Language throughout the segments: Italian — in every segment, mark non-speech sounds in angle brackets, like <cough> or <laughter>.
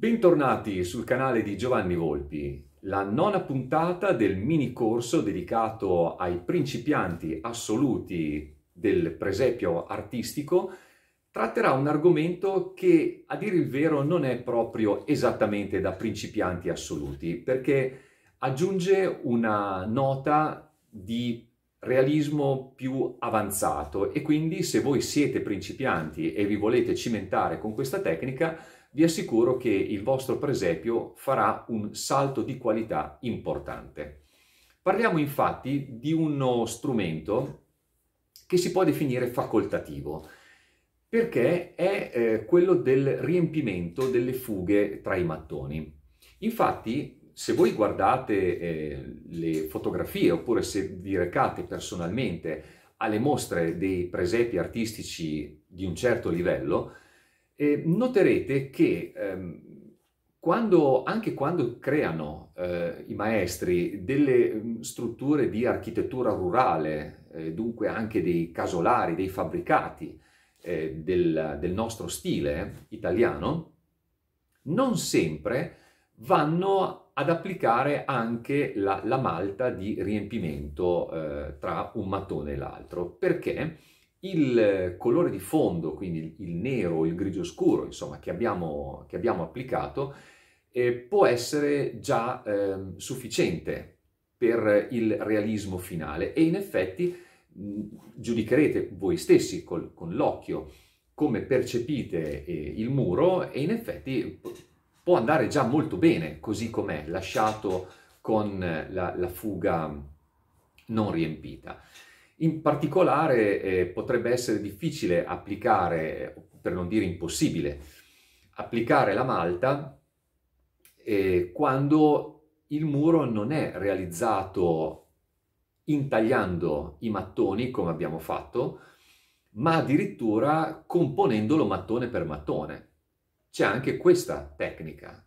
Bentornati sul canale di Giovanni Volpi, la nona puntata del mini corso dedicato ai principianti assoluti del presepio artistico tratterà un argomento che a dire il vero non è proprio esattamente da principianti assoluti perché aggiunge una nota di realismo più avanzato e quindi se voi siete principianti e vi volete cimentare con questa tecnica vi assicuro che il vostro presepio farà un salto di qualità importante. Parliamo infatti di uno strumento che si può definire facoltativo, perché è eh, quello del riempimento delle fughe tra i mattoni. Infatti, se voi guardate eh, le fotografie oppure se vi recate personalmente alle mostre dei presepi artistici di un certo livello, eh, noterete che ehm, quando, anche quando creano eh, i maestri delle mm, strutture di architettura rurale, eh, dunque anche dei casolari, dei fabbricati eh, del, del, nostro stile italiano, non sempre vanno ad applicare anche la, la malta di riempimento eh, tra un mattone e l'altro. Perché? il colore di fondo, quindi il nero, o il grigio scuro, insomma, che abbiamo, che abbiamo applicato, eh, può essere già eh, sufficiente per il realismo finale e in effetti giudicherete voi stessi col, con l'occhio come percepite eh, il muro e in effetti può andare già molto bene così com'è, lasciato con la, la fuga non riempita. In particolare eh, potrebbe essere difficile applicare, per non dire impossibile, applicare la malta eh, quando il muro non è realizzato intagliando i mattoni come abbiamo fatto, ma addirittura componendolo mattone per mattone. C'è anche questa tecnica.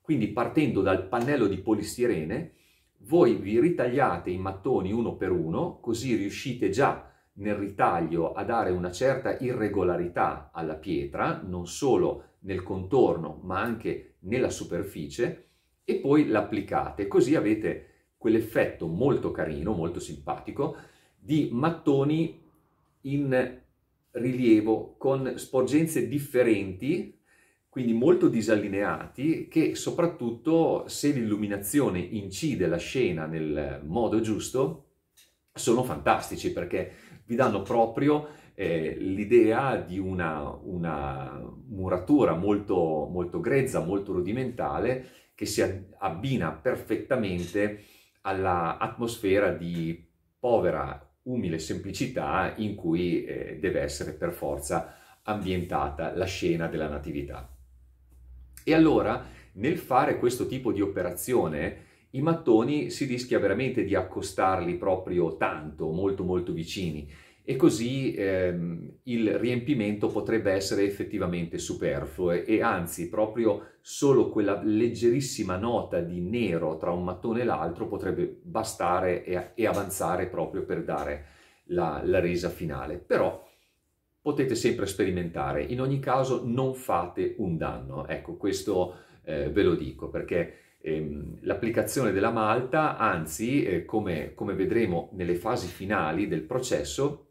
Quindi partendo dal pannello di polistirene, voi vi ritagliate i mattoni uno per uno, così riuscite già nel ritaglio a dare una certa irregolarità alla pietra, non solo nel contorno ma anche nella superficie, e poi l'applicate, così avete quell'effetto molto carino, molto simpatico, di mattoni in rilievo con sporgenze differenti quindi molto disallineati, che soprattutto se l'illuminazione incide la scena nel modo giusto, sono fantastici perché vi danno proprio eh, l'idea di una, una muratura molto, molto, grezza, molto rudimentale, che si abbina perfettamente all'atmosfera di povera, umile semplicità in cui eh, deve essere per forza ambientata la scena della Natività. E allora nel fare questo tipo di operazione i mattoni si rischia veramente di accostarli proprio tanto, molto molto vicini e così ehm, il riempimento potrebbe essere effettivamente superfluo e anzi proprio solo quella leggerissima nota di nero tra un mattone e l'altro potrebbe bastare e, e avanzare proprio per dare la, la resa finale. Però potete sempre sperimentare. In ogni caso non fate un danno, ecco questo eh, ve lo dico perché ehm, l'applicazione della malta, anzi, eh, come, come, vedremo nelle fasi finali del processo,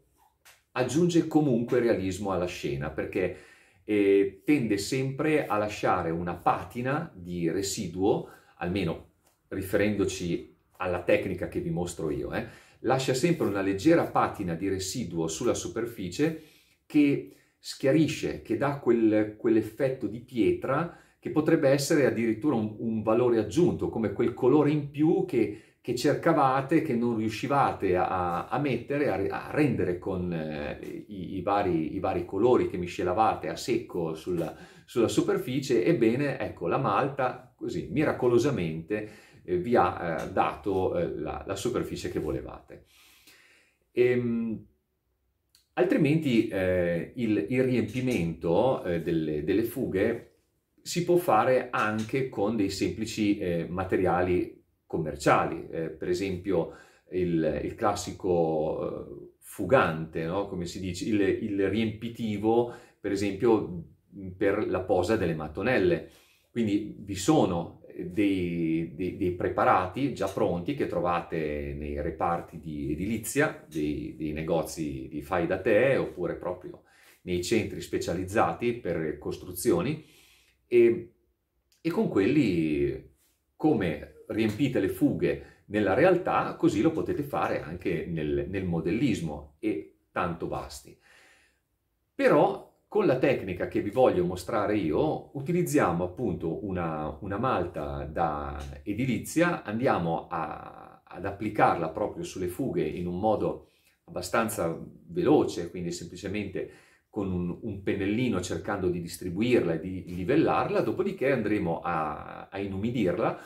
aggiunge comunque realismo alla scena perché eh, tende sempre a lasciare una patina di residuo, almeno riferendoci alla tecnica che vi mostro io, eh, lascia sempre una leggera patina di residuo sulla superficie che schiarisce, che dà quel, quell'effetto di pietra che potrebbe essere addirittura un, un, valore aggiunto, come quel colore in più che, che cercavate, che non riuscivate a, a mettere, a, a, rendere con eh, i, i, vari, i, vari, colori che miscelavate a secco sulla, sulla superficie. Ebbene, ecco, la malta così miracolosamente eh, vi ha eh, dato eh, la, la, superficie che volevate. Ehm, Altrimenti eh, il, il, riempimento eh, delle, delle, fughe si può fare anche con dei semplici eh, materiali commerciali, eh, per esempio il, il classico eh, fugante, no? come si dice, il, il, riempitivo per esempio per la posa delle mattonelle. Quindi vi sono dei, dei, dei, preparati già pronti che trovate nei reparti di edilizia, dei, dei negozi di fai da te oppure proprio nei centri specializzati per costruzioni e, e con quelli come riempite le fughe nella realtà, così lo potete fare anche nel, nel modellismo e tanto basti. Però con la tecnica che vi voglio mostrare io utilizziamo appunto una, una malta da edilizia, andiamo a, ad applicarla proprio sulle fughe in un modo abbastanza veloce, quindi semplicemente con un, un pennellino cercando di distribuirla e di livellarla, dopodiché andremo a, a inumidirla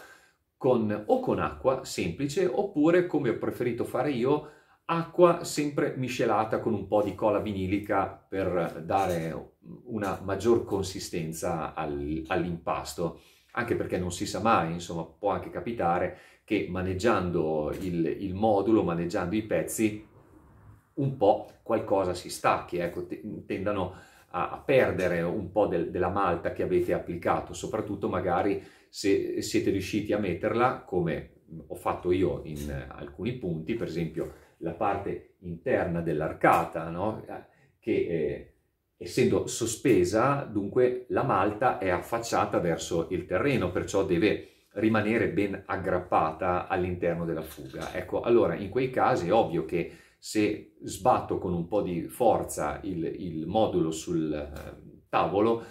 con, o con acqua semplice oppure come ho preferito fare io acqua sempre miscelata con un po' di cola vinilica per dare una maggior consistenza all'impasto, anche perché non si sa mai, insomma può anche capitare che maneggiando il, il modulo, maneggiando i pezzi, un po' qualcosa si stacchi, ecco, tendano a, a perdere un po' del, della malta che avete applicato, soprattutto magari se siete riusciti a metterla, come ho fatto io in alcuni punti, per esempio la parte interna dell'arcata, no? che eh, essendo sospesa, dunque la malta è affacciata verso il terreno, perciò deve rimanere ben aggrappata all'interno della fuga. Ecco, allora in quei casi è ovvio che se sbatto con un po' di forza il, il modulo sul eh, tavolo,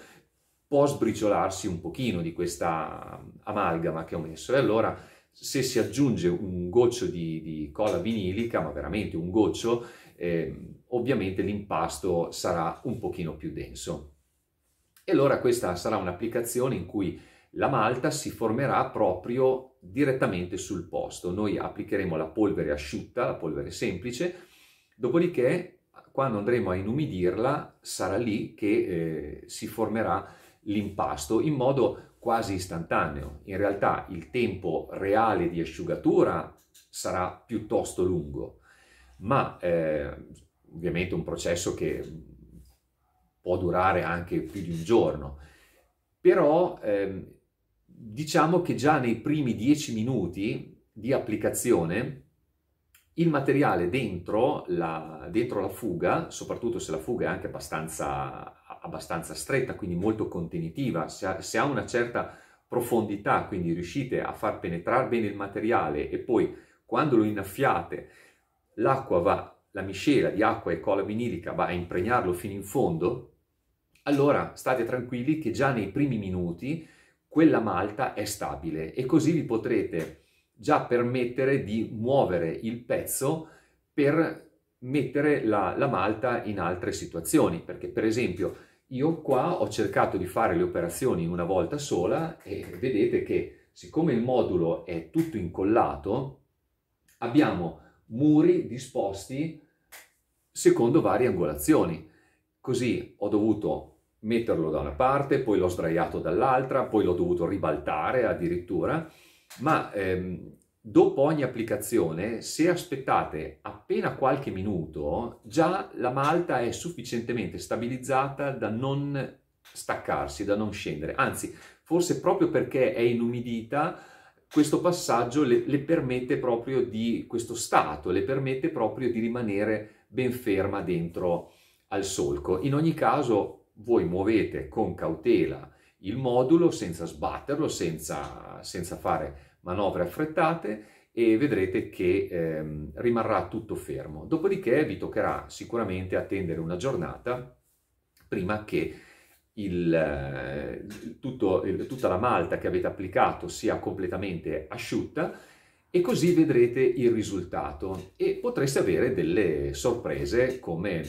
può sbriciolarsi un pochino di questa amalgama che ho messo e allora se si aggiunge un goccio di, di cola vinilica, ma veramente un goccio, eh, ovviamente l'impasto sarà un pochino più denso. E allora questa sarà un'applicazione in cui la malta si formerà proprio direttamente sul posto. Noi applicheremo la polvere asciutta, la polvere semplice, dopodiché quando andremo a inumidirla sarà lì che eh, si formerà l'impasto in modo quasi istantaneo. In realtà il tempo reale di asciugatura sarà piuttosto lungo, ma eh, ovviamente un processo che può durare anche più di un giorno. Però eh, diciamo che già nei primi 10 minuti di applicazione il materiale dentro la, dentro la fuga, soprattutto se la fuga è anche abbastanza abbastanza stretta, quindi molto contenitiva, se ha, se ha una certa profondità, quindi riuscite a far penetrare bene il materiale e poi quando lo innaffiate l'acqua va, la miscela di acqua e cola vinilica va a impregnarlo fino in fondo, allora state tranquilli che già nei primi minuti quella malta è stabile e così vi potrete già permettere di muovere il pezzo per mettere la, la malta in altre situazioni, perché per esempio io qua ho cercato di fare le operazioni in una volta sola e vedete che siccome il modulo è tutto incollato, abbiamo muri disposti secondo varie angolazioni. Così ho dovuto metterlo da una parte, poi l'ho sdraiato dall'altra, poi l'ho dovuto ribaltare addirittura, ma ehm, Dopo ogni applicazione, se aspettate appena qualche minuto, già la malta è sufficientemente stabilizzata da non staccarsi, da non scendere. Anzi, forse proprio perché è inumidita, questo passaggio le, le, permette proprio di questo stato, le permette proprio di rimanere ben ferma dentro al solco. In ogni caso, voi muovete con cautela il modulo senza sbatterlo, senza, senza fare manovre affrettate e vedrete che ehm, rimarrà tutto fermo. Dopodiché vi toccherà sicuramente attendere una giornata prima che il, eh, tutto, tutta la malta che avete applicato sia completamente asciutta e così vedrete il risultato e potreste avere delle sorprese come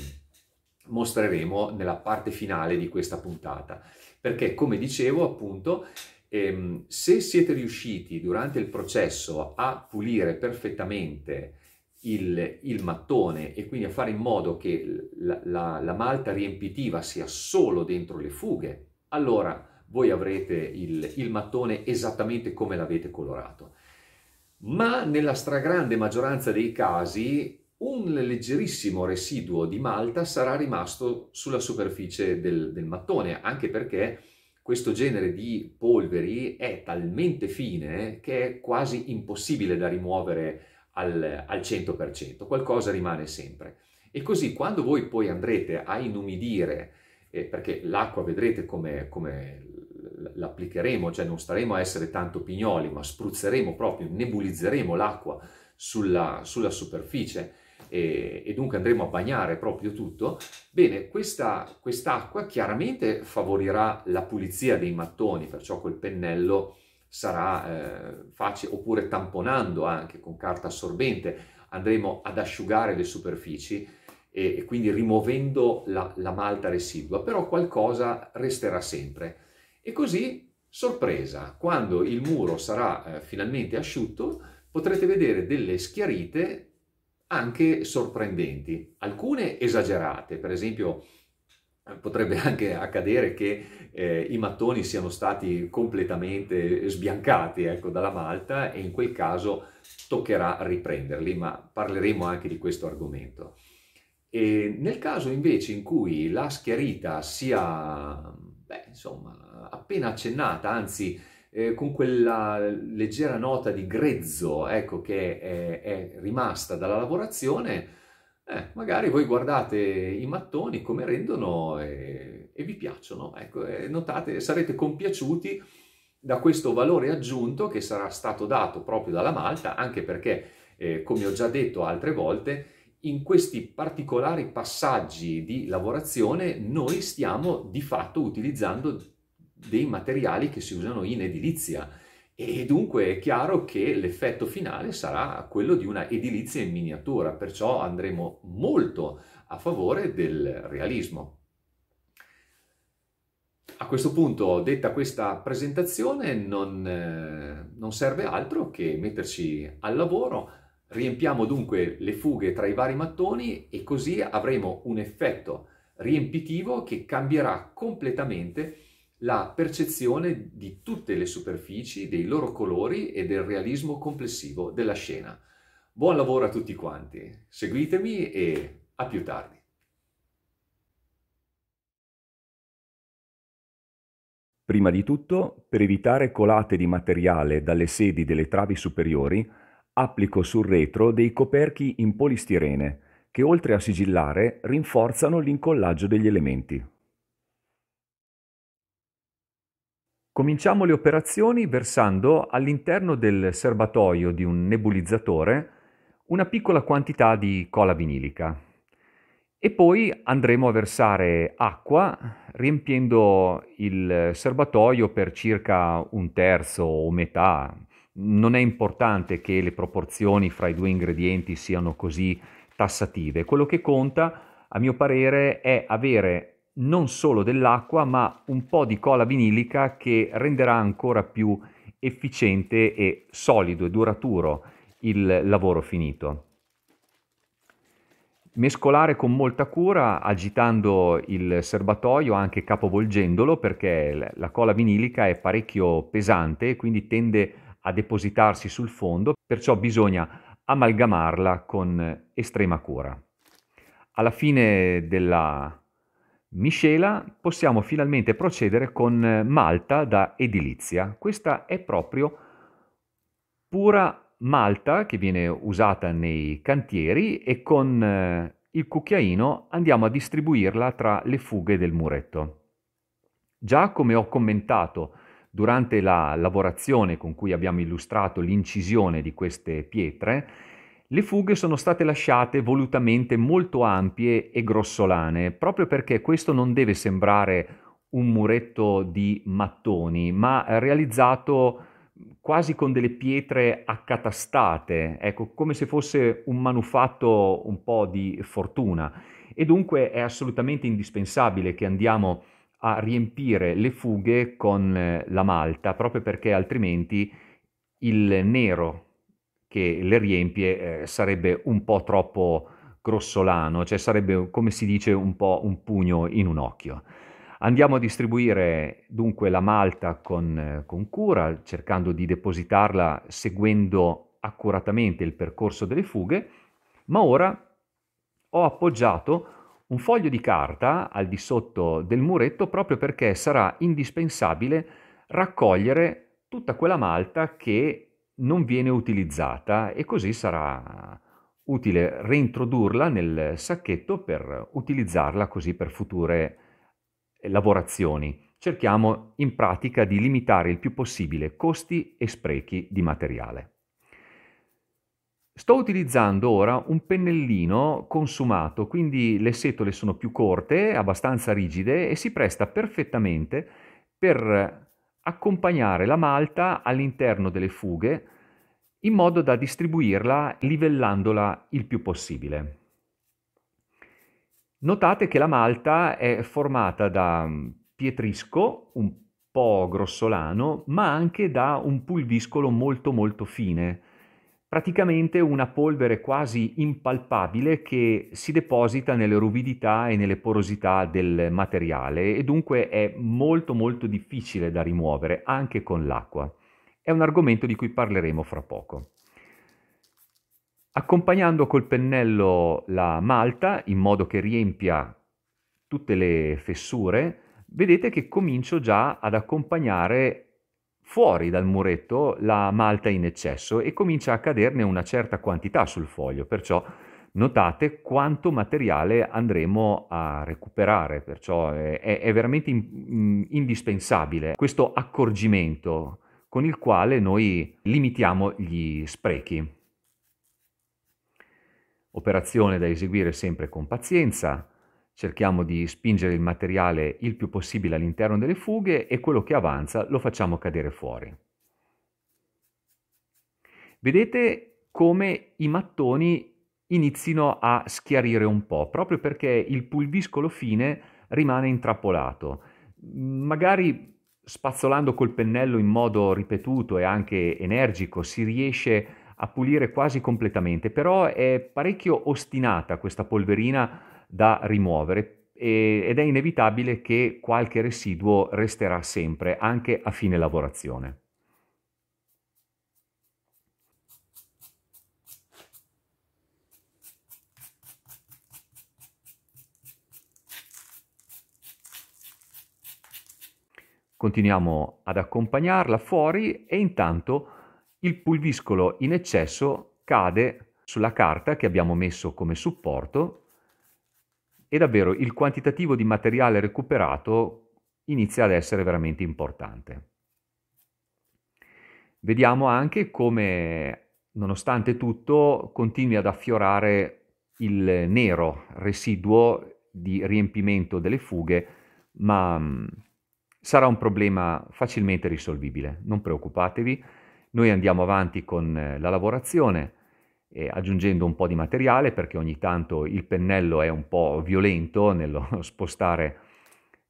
mostreremo nella parte finale di questa puntata perché come dicevo appunto ehm, se siete riusciti durante il processo a pulire perfettamente il, il, mattone e quindi a fare in modo che la, la, la, malta riempitiva sia solo dentro le fughe, allora voi avrete il, il mattone esattamente come l'avete colorato. Ma nella stragrande maggioranza dei casi un leggerissimo residuo di malta sarà rimasto sulla superficie del, del mattone, anche perché questo genere di polveri è talmente fine che è quasi impossibile da rimuovere al, al 100%, qualcosa rimane sempre. E così quando voi poi andrete a inumidire, eh, perché l'acqua vedrete come, come l'applicheremo, cioè non staremo a essere tanto pignoli, ma spruzzeremo proprio, nebulizzeremo l'acqua sulla, sulla superficie, e, e, dunque andremo a bagnare proprio tutto, bene, questa quest'acqua chiaramente favorirà la pulizia dei mattoni, perciò col pennello sarà eh, facile, oppure tamponando anche con carta assorbente andremo ad asciugare le superfici e, e quindi rimuovendo la, la malta residua, però qualcosa resterà sempre. E così Sorpresa, quando il muro sarà eh, finalmente asciutto potrete vedere delle schiarite anche sorprendenti, alcune esagerate, per esempio potrebbe <laughs> anche accadere che eh, i mattoni siano stati completamente sbiancati ecco, dalla malta e in quel caso toccherà riprenderli, ma parleremo anche di questo argomento. E nel caso invece in cui la schiarita sia beh, insomma, appena accennata, anzi eh, con quella leggera nota di grezzo ecco, che è, è rimasta dalla lavorazione, eh, magari voi guardate i mattoni come rendono e, e vi piacciono. Ecco, notate, sarete compiaciuti da questo valore aggiunto che sarà stato dato proprio dalla malta, anche perché, eh, come ho già detto altre volte, in questi particolari passaggi di lavorazione noi stiamo di fatto utilizzando dei materiali che si usano in edilizia e dunque è chiaro che l'effetto finale sarà quello di una edilizia in miniatura, perciò andremo molto a favore del realismo. A questo punto, detta questa presentazione, non, eh, non serve altro che metterci al lavoro, riempiamo dunque le fughe tra i vari mattoni e così avremo un effetto riempitivo che cambierà completamente la percezione di tutte le superfici, dei loro colori e del realismo complessivo della scena. Buon lavoro a tutti quanti, seguitemi e a più tardi. Prima di tutto, per evitare colate di materiale dalle sedi delle travi superiori, applico sul retro dei coperchi in polistirene, che oltre a sigillare rinforzano l'incollaggio degli elementi. Cominciamo le operazioni versando all'interno del serbatoio di un nebulizzatore una piccola quantità di cola vinilica e poi andremo a versare acqua riempiendo il serbatoio per circa un terzo o metà. Non è importante che le proporzioni fra i due ingredienti siano così tassative, quello che conta a mio parere è avere non solo dell'acqua ma un po' di cola vinilica che renderà ancora più efficiente e solido e duraturo il lavoro finito. Mescolare con molta cura agitando il serbatoio anche capovolgendolo perché la cola vinilica è parecchio pesante e quindi tende a depositarsi sul fondo, perciò bisogna amalgamarla con estrema cura. Alla fine della miscela, possiamo finalmente procedere con eh, malta da edilizia. Questa è proprio pura malta che viene usata nei cantieri e con eh, il cucchiaino andiamo a distribuirla tra le fughe del muretto. Già come ho commentato durante la lavorazione con cui abbiamo illustrato l'incisione di queste pietre, le fughe sono state lasciate volutamente molto ampie e grossolane, proprio perché questo non deve sembrare un muretto di mattoni, ma realizzato quasi con delle pietre accatastate, ecco, come se fosse un manufatto un po' di fortuna. E dunque è assolutamente indispensabile che andiamo a riempire le fughe con la malta, proprio perché altrimenti il nero che le riempie eh, sarebbe un po' troppo grossolano, cioè sarebbe come si dice un po' un pugno in un occhio. Andiamo a distribuire dunque la malta con, eh, con, cura, cercando di depositarla seguendo accuratamente il percorso delle fughe, ma ora ho appoggiato un foglio di carta al di sotto del muretto proprio perché sarà indispensabile raccogliere tutta quella malta che non viene utilizzata e così sarà utile reintrodurla nel sacchetto per utilizzarla così per future lavorazioni. Cerchiamo in pratica di limitare il più possibile costi e sprechi di materiale. Sto utilizzando ora un pennellino consumato, quindi le setole sono più corte, abbastanza rigide e si presta perfettamente per accompagnare la malta all'interno delle fughe in modo da distribuirla livellandola il più possibile. Notate che la malta è formata da mm, pietrisco, un po' grossolano, ma anche da un pulviscolo molto molto fine, praticamente una polvere quasi impalpabile che si deposita nelle ruvidità e nelle porosità del materiale e dunque è molto molto difficile da rimuovere anche con l'acqua. È un argomento di cui parleremo fra poco. Accompagnando col pennello la malta in modo che riempia tutte le fessure, vedete che comincio già ad accompagnare fuori dal muretto la malta in eccesso e comincia a caderne una certa quantità sul foglio, perciò notate quanto materiale andremo a recuperare, perciò è, è veramente in, mm, indispensabile questo accorgimento con il quale noi limitiamo gli sprechi. Operazione da eseguire sempre con pazienza, cerchiamo di spingere il materiale il più possibile all'interno delle fughe e quello che avanza lo facciamo cadere fuori. Vedete come i mattoni inizino a schiarire un po', proprio perché il pulviscolo fine rimane intrappolato. Magari spazzolando col pennello in modo ripetuto e anche energico si riesce a pulire quasi completamente, però è parecchio ostinata questa polverina da rimuovere e, ed è inevitabile che qualche residuo resterà sempre anche a fine lavorazione. Continuiamo ad accompagnarla fuori e intanto il pulviscolo in eccesso cade sulla carta che abbiamo messo come supporto e davvero il quantitativo di materiale recuperato inizia ad essere veramente importante. Vediamo anche come, nonostante tutto, continui ad affiorare il nero residuo di riempimento delle fughe, ma mm, sarà un problema facilmente risolvibile, non preoccupatevi. Noi andiamo avanti con la lavorazione, eh, aggiungendo un po' di materiale perché ogni tanto il pennello è un po' violento nello <laughs> spostare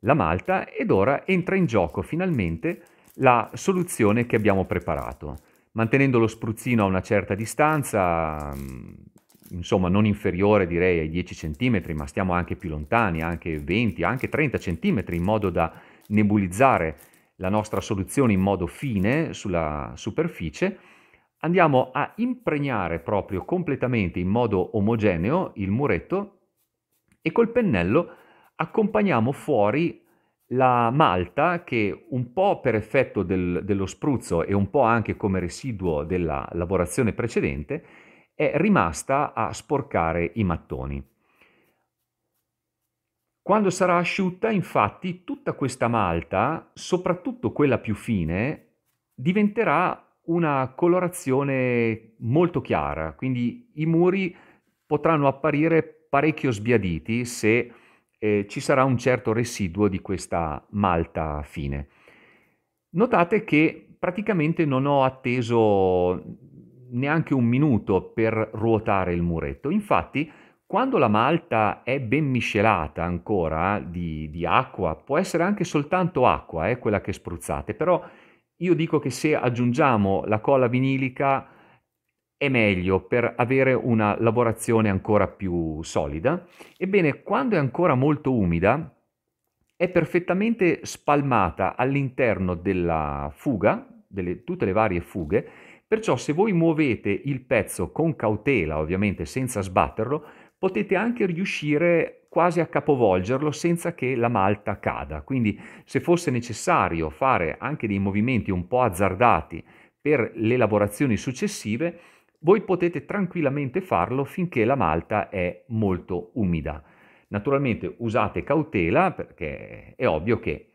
la malta ed ora entra in gioco finalmente la soluzione che abbiamo preparato. Mantenendo lo spruzzino a una certa distanza, mm, insomma non inferiore direi ai 10 cm, ma stiamo anche più lontani, anche 20, anche 30 cm, in modo da nebulizzare la nostra soluzione in modo fine sulla superficie, andiamo a impregnare proprio completamente in modo omogeneo il muretto e col pennello accompagniamo fuori la malta che un po' per effetto del, dello spruzzo e un po' anche come residuo della lavorazione precedente è rimasta a sporcare i mattoni. Quando sarà asciutta infatti tutta questa malta, soprattutto quella più fine, diventerà una colorazione molto chiara, quindi i muri potranno apparire parecchio sbiaditi se eh, ci sarà un certo residuo di questa malta fine. Notate che praticamente non ho atteso neanche un minuto per ruotare il muretto, infatti quando la malta è ben miscelata ancora di, di acqua, può essere anche soltanto acqua, eh, quella che spruzzate, però io dico che se aggiungiamo la colla vinilica è meglio per avere una lavorazione ancora più solida. Ebbene, quando è ancora molto umida, è perfettamente spalmata all'interno della fuga, delle, tutte le varie fughe, perciò se voi muovete il pezzo con cautela, ovviamente senza sbatterlo, potete anche riuscire quasi a capovolgerlo senza che la malta cada. Quindi se fosse necessario fare anche dei movimenti un po' azzardati per le elaborazioni successive, voi potete tranquillamente farlo finché la malta è molto umida. Naturalmente usate cautela perché è ovvio che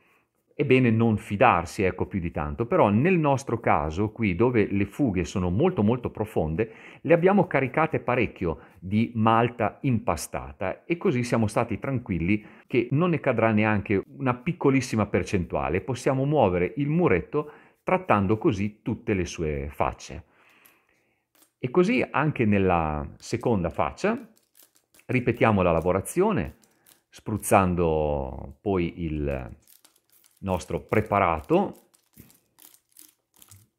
è bene non fidarsi ecco più di tanto, però nel nostro caso qui dove le fughe sono molto molto profonde le abbiamo caricate parecchio di malta impastata e così siamo stati tranquilli che non ne cadrà neanche una piccolissima percentuale, possiamo muovere il muretto trattando così tutte le sue facce. E così anche nella seconda faccia ripetiamo la lavorazione spruzzando poi il nostro preparato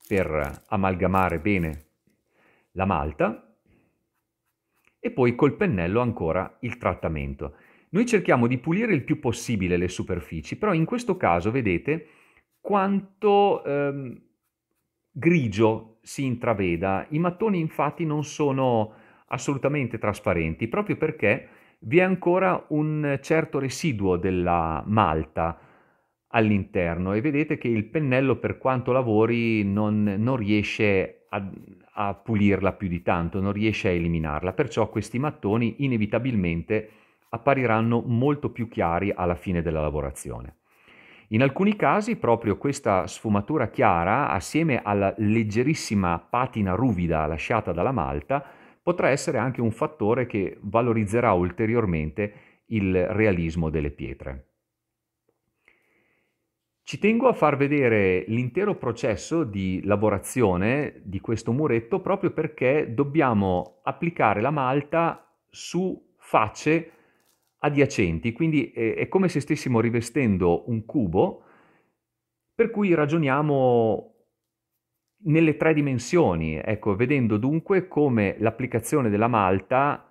per amalgamare bene la malta e poi col pennello ancora il trattamento. Noi cerchiamo di pulire il più possibile le superfici, però in questo caso vedete quanto ehm, grigio si intraveda. I mattoni infatti non sono assolutamente trasparenti proprio perché vi è ancora un certo residuo della malta all'interno e vedete che il pennello per quanto lavori non, non riesce a, a, pulirla più di tanto, non riesce a eliminarla, perciò questi mattoni inevitabilmente appariranno molto più chiari alla fine della lavorazione. In alcuni casi proprio questa sfumatura chiara, assieme alla leggerissima patina ruvida lasciata dalla malta, potrà essere anche un fattore che valorizzerà ulteriormente il realismo delle pietre. Ci tengo a far vedere l'intero processo di lavorazione di questo muretto proprio perché dobbiamo applicare la malta su facce adiacenti, quindi è come se stessimo rivestendo un cubo per cui ragioniamo nelle tre dimensioni, ecco, vedendo dunque come l'applicazione della malta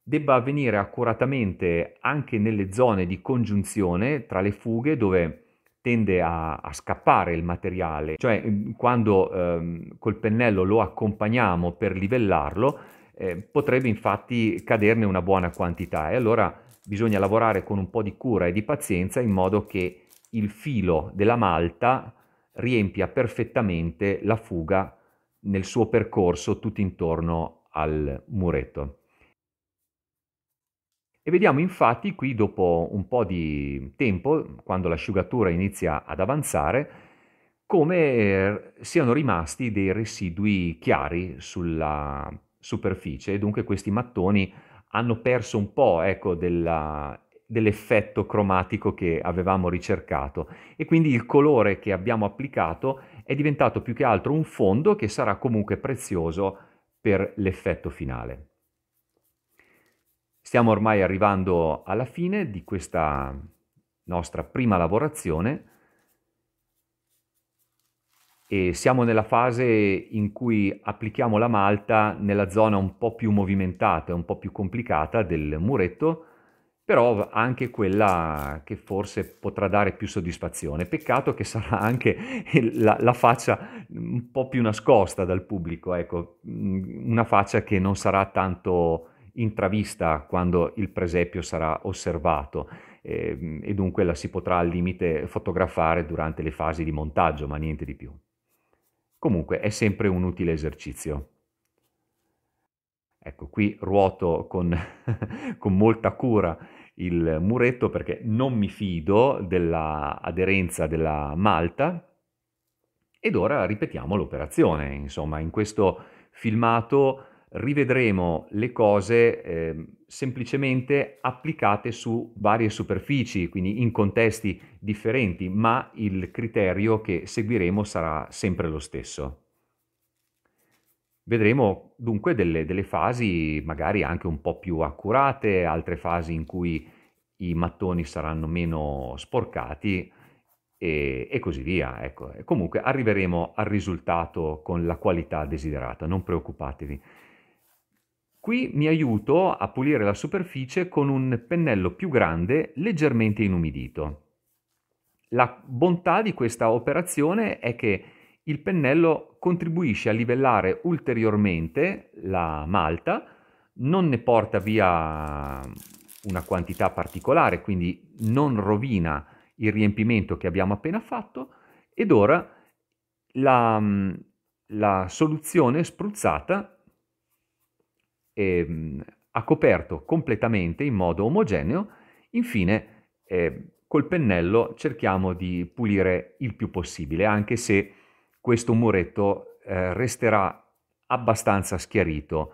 debba avvenire accuratamente anche nelle zone di congiunzione tra le fughe dove tende a, a scappare il materiale, cioè mm, quando ehm, col pennello lo accompagniamo per livellarlo eh, potrebbe infatti caderne una buona quantità e allora bisogna lavorare con un po' di cura e di pazienza in modo che il filo della malta riempia perfettamente la fuga nel suo percorso tutto intorno al muretto. E vediamo infatti qui dopo un po' di tempo, quando l'asciugatura inizia ad avanzare, come eh, siano rimasti dei residui chiari sulla superficie dunque questi mattoni hanno perso un po' ecco, della, dell'effetto cromatico che avevamo ricercato e quindi il colore che abbiamo applicato è diventato più che altro un fondo che sarà comunque prezioso per l'effetto finale. Stiamo ormai arrivando alla fine di questa nostra prima lavorazione e siamo nella fase in cui applichiamo la malta nella zona un po' più movimentata, un po' più complicata del muretto, però anche quella che forse potrà dare più soddisfazione. Peccato che sarà anche la, la faccia un po' più nascosta dal pubblico, ecco, mm, una faccia che non sarà tanto intravista quando il presepio sarà osservato eh, e dunque la si potrà al limite fotografare durante le fasi di montaggio, ma niente di più. Comunque è sempre un utile esercizio. Ecco, qui ruoto con, <laughs> con molta cura il muretto perché non mi fido dell'aderenza della malta ed ora ripetiamo l'operazione. Insomma, in questo filmato rivedremo le cose eh, semplicemente applicate su varie superfici, quindi in contesti differenti, ma il criterio che seguiremo sarà sempre lo stesso. Vedremo dunque delle, delle fasi magari anche un po' più accurate, altre fasi in cui i mattoni saranno meno sporcati, e, e, così via. Ecco. E comunque arriveremo al risultato con la qualità desiderata, non preoccupatevi. Qui mi aiuto a pulire la superficie con un pennello più grande, leggermente inumidito. La bontà di questa operazione è che il pennello contribuisce a livellare ulteriormente la malta, non ne porta via una quantità particolare, quindi non rovina il riempimento che abbiamo appena fatto, ed ora la, mm, la soluzione spruzzata ehm, ha coperto completamente in modo omogeneo, infine eh, col pennello cerchiamo di pulire il più possibile, anche se questo muretto eh, resterà abbastanza schiarito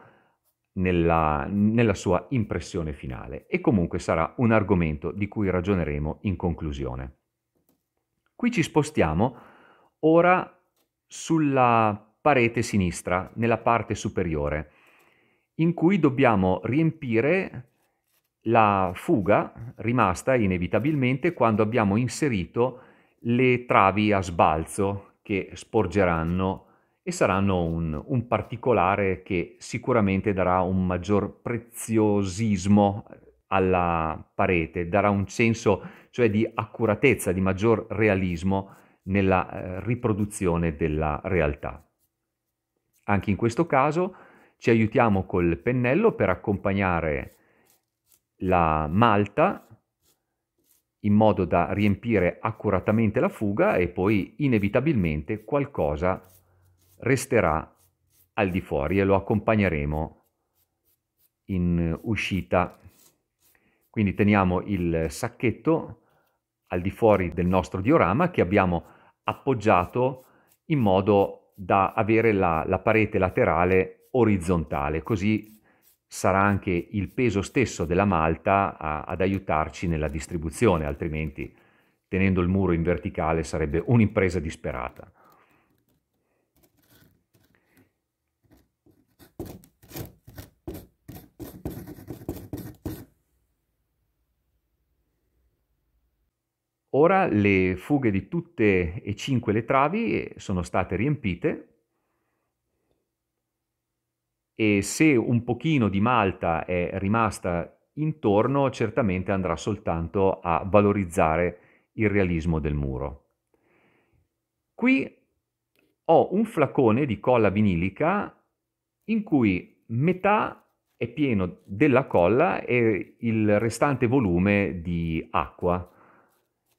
nella, nella sua impressione finale e comunque sarà un argomento di cui ragioneremo in conclusione. Qui ci spostiamo ora sulla parete sinistra, nella parte superiore in cui dobbiamo riempire la fuga rimasta inevitabilmente quando abbiamo inserito le travi a sbalzo che sporgeranno e saranno un, un particolare che sicuramente darà un maggior preziosismo alla parete, darà un senso cioè di accuratezza, di maggior realismo nella eh, riproduzione della realtà. Anche in questo caso ci aiutiamo col pennello per accompagnare la malta in modo da riempire accuratamente la fuga e poi inevitabilmente qualcosa resterà al di fuori e lo accompagneremo in uscita. Quindi teniamo il sacchetto al di fuori del nostro diorama che abbiamo appoggiato in modo da avere la, la parete laterale orizzontale, così sarà anche il peso stesso della malta a, ad aiutarci nella distribuzione, altrimenti tenendo il muro in verticale sarebbe un'impresa disperata. Ora le fughe di tutte e cinque le travi sono state riempite e se un pochino di Malta è rimasta intorno certamente andrà soltanto a valorizzare il realismo del muro. Qui ho un flacone di colla vinilica in cui metà è pieno della colla e il restante volume di acqua.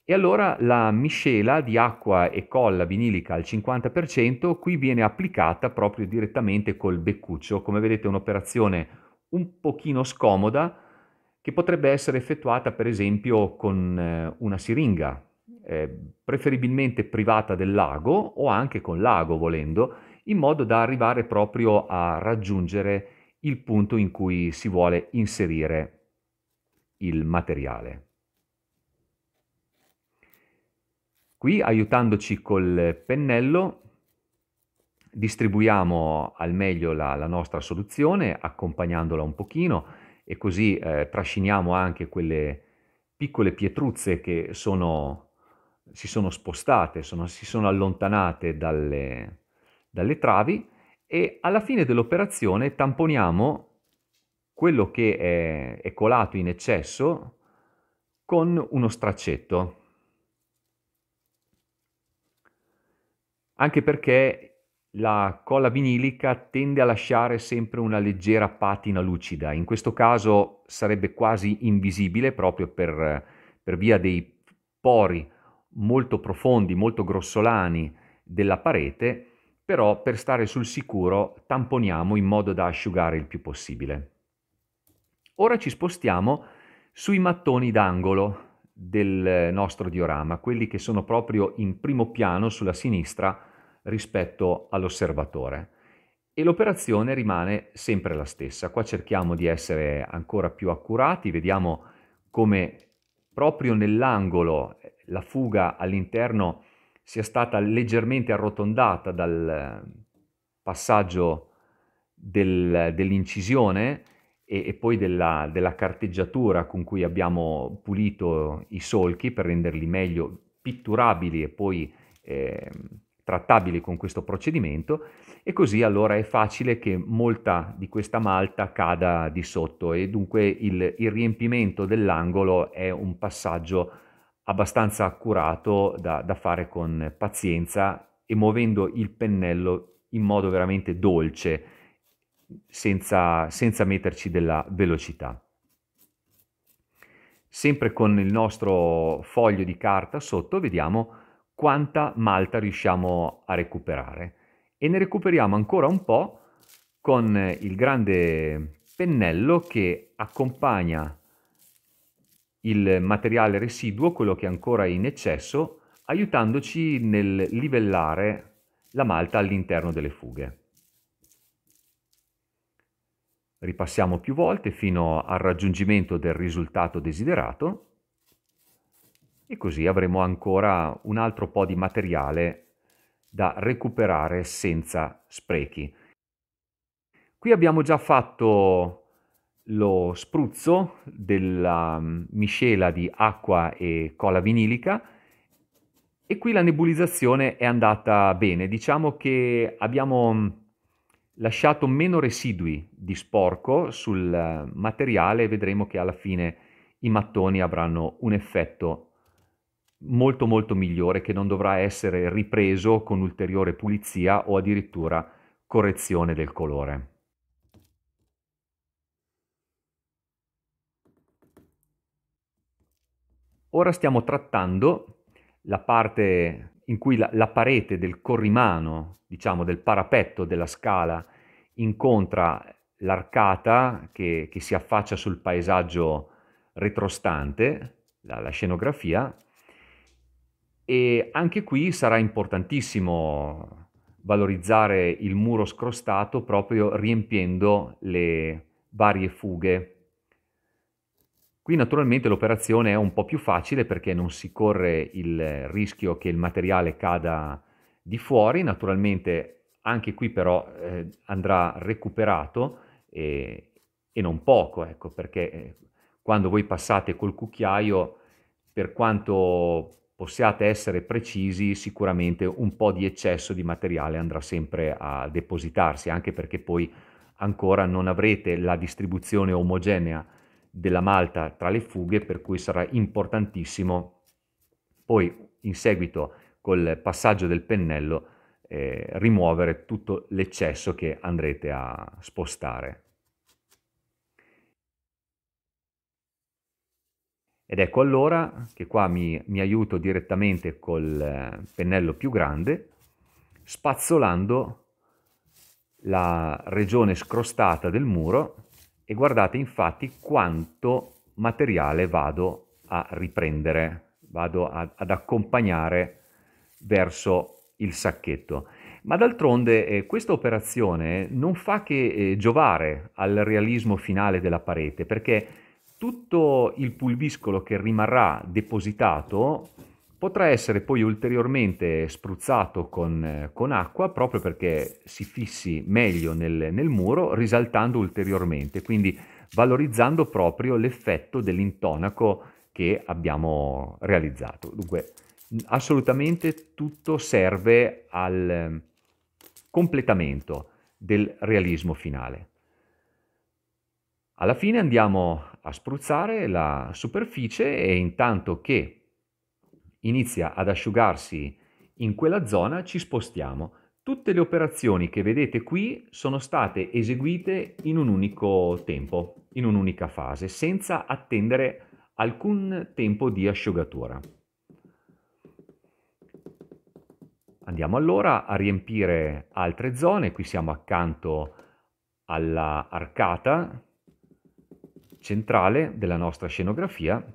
E allora la miscela di acqua e colla vinilica al 50% qui viene applicata proprio direttamente col beccuccio. Come vedete è un'operazione un pochino scomoda che potrebbe essere effettuata per esempio con eh, una siringa, eh, preferibilmente privata del lago o anche con lago volendo, in modo da arrivare proprio a raggiungere il punto in cui si vuole inserire il materiale. Qui aiutandoci col pennello distribuiamo al meglio la, la nostra soluzione accompagnandola un pochino e così eh, trasciniamo anche quelle piccole pietruzze che sono, si sono spostate, sono, si sono allontanate dalle, dalle travi e alla fine dell'operazione tamponiamo quello che è, è colato in eccesso con uno straccetto. anche perché la colla vinilica tende a lasciare sempre una leggera patina lucida, in questo caso sarebbe quasi invisibile proprio per, per via dei pori molto profondi, molto grossolani della parete, però per stare sul sicuro tamponiamo in modo da asciugare il più possibile. Ora ci spostiamo sui mattoni d'angolo, del nostro diorama, quelli che sono proprio in primo piano sulla sinistra rispetto all'osservatore. E l'operazione rimane sempre la stessa. Qua cerchiamo di essere ancora più accurati, vediamo come proprio nell'angolo la fuga all'interno sia stata leggermente arrotondata dal passaggio del, dell'incisione e, e poi della, della, carteggiatura con cui abbiamo pulito i solchi per renderli meglio pitturabili e poi eh, trattabili con questo procedimento e così allora è facile che molta di questa malta cada di sotto e dunque il, il riempimento dell'angolo è un passaggio abbastanza accurato da, da fare con pazienza e muovendo il pennello in modo veramente dolce senza, senza metterci della velocità. Sempre con il nostro foglio di carta sotto vediamo quanta malta riusciamo a recuperare e ne recuperiamo ancora un po' con il grande pennello che accompagna il materiale residuo, quello che è ancora in eccesso, aiutandoci nel livellare la malta all'interno delle fughe. Ripassiamo più volte fino al raggiungimento del risultato desiderato e così avremo ancora un altro po' di materiale da recuperare senza sprechi. Qui abbiamo già fatto lo spruzzo della mm, miscela di acqua e cola vinilica e qui la nebulizzazione è andata bene. Diciamo che abbiamo mm, lasciato meno residui di sporco sul eh, materiale e vedremo che alla fine i mattoni avranno un effetto molto molto migliore che non dovrà essere ripreso con ulteriore pulizia o addirittura correzione del colore. Ora stiamo trattando la parte in cui la, la, parete del corrimano, diciamo del parapetto della scala, incontra l'arcata che, che si affaccia sul paesaggio retrostante, la, la scenografia, e anche qui sarà importantissimo valorizzare il muro scrostato proprio riempiendo le varie fughe Qui naturalmente l'operazione è un po' più facile perché non si corre il rischio che il materiale cada di fuori, naturalmente anche qui però eh, andrà recuperato e, e, non poco, ecco, perché eh, quando voi passate col cucchiaio, per quanto possiate essere precisi, sicuramente un po' di eccesso di materiale andrà sempre a depositarsi, anche perché poi ancora non avrete la distribuzione omogenea della malta tra le fughe, per cui sarà importantissimo poi in seguito col passaggio del pennello eh, rimuovere tutto l'eccesso che andrete a spostare. Ed ecco allora che qua mi, mi aiuto direttamente col eh, pennello più grande, spazzolando la regione scrostata del muro e guardate infatti quanto materiale vado a riprendere, vado a, ad accompagnare verso il sacchetto. Ma d'altronde eh, questa operazione non fa che eh, giovare al realismo finale della parete, perché tutto il pulviscolo che rimarrà depositato Potrà essere poi ulteriormente spruzzato con, con acqua proprio perché si fissi meglio nel, nel muro risaltando ulteriormente, quindi valorizzando proprio l'effetto dell'intonaco che abbiamo realizzato. Dunque, assolutamente tutto serve al ehm, completamento del realismo finale. Alla fine andiamo a spruzzare la superficie e intanto che inizia ad asciugarsi in quella zona, ci spostiamo. Tutte le operazioni che vedete qui sono state eseguite in un unico tempo, in un'unica fase, senza attendere alcun tempo di asciugatura. Andiamo allora a riempire altre zone, qui siamo accanto all'arcata centrale della nostra scenografia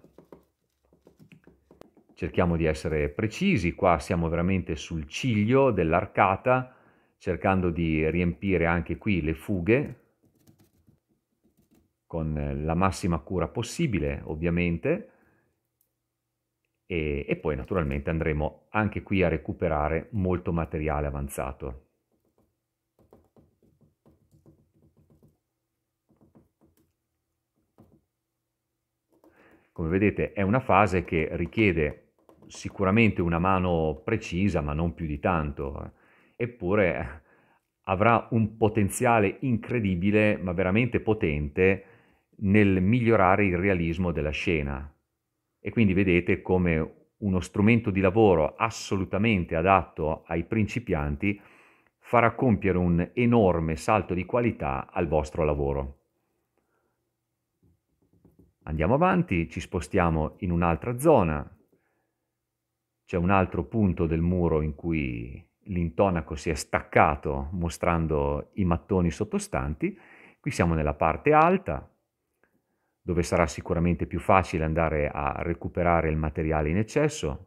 cerchiamo di essere precisi, qua siamo veramente sul ciglio dell'arcata, cercando di riempire anche qui le fughe con la massima cura possibile, ovviamente, e, e poi naturalmente andremo anche qui a recuperare molto materiale avanzato. Come vedete è una fase che richiede sicuramente una mano precisa, ma non più di tanto, eh. eppure eh, avrà un potenziale incredibile, ma veramente potente, nel migliorare il realismo della scena. E quindi vedete come uno strumento di lavoro assolutamente adatto ai principianti farà compiere un enorme salto di qualità al vostro lavoro. Andiamo avanti, ci spostiamo in un'altra zona, c'è un altro punto del muro in cui l'intonaco si è staccato mostrando i mattoni sottostanti. Qui siamo nella parte alta dove sarà sicuramente più facile andare a recuperare il materiale in eccesso.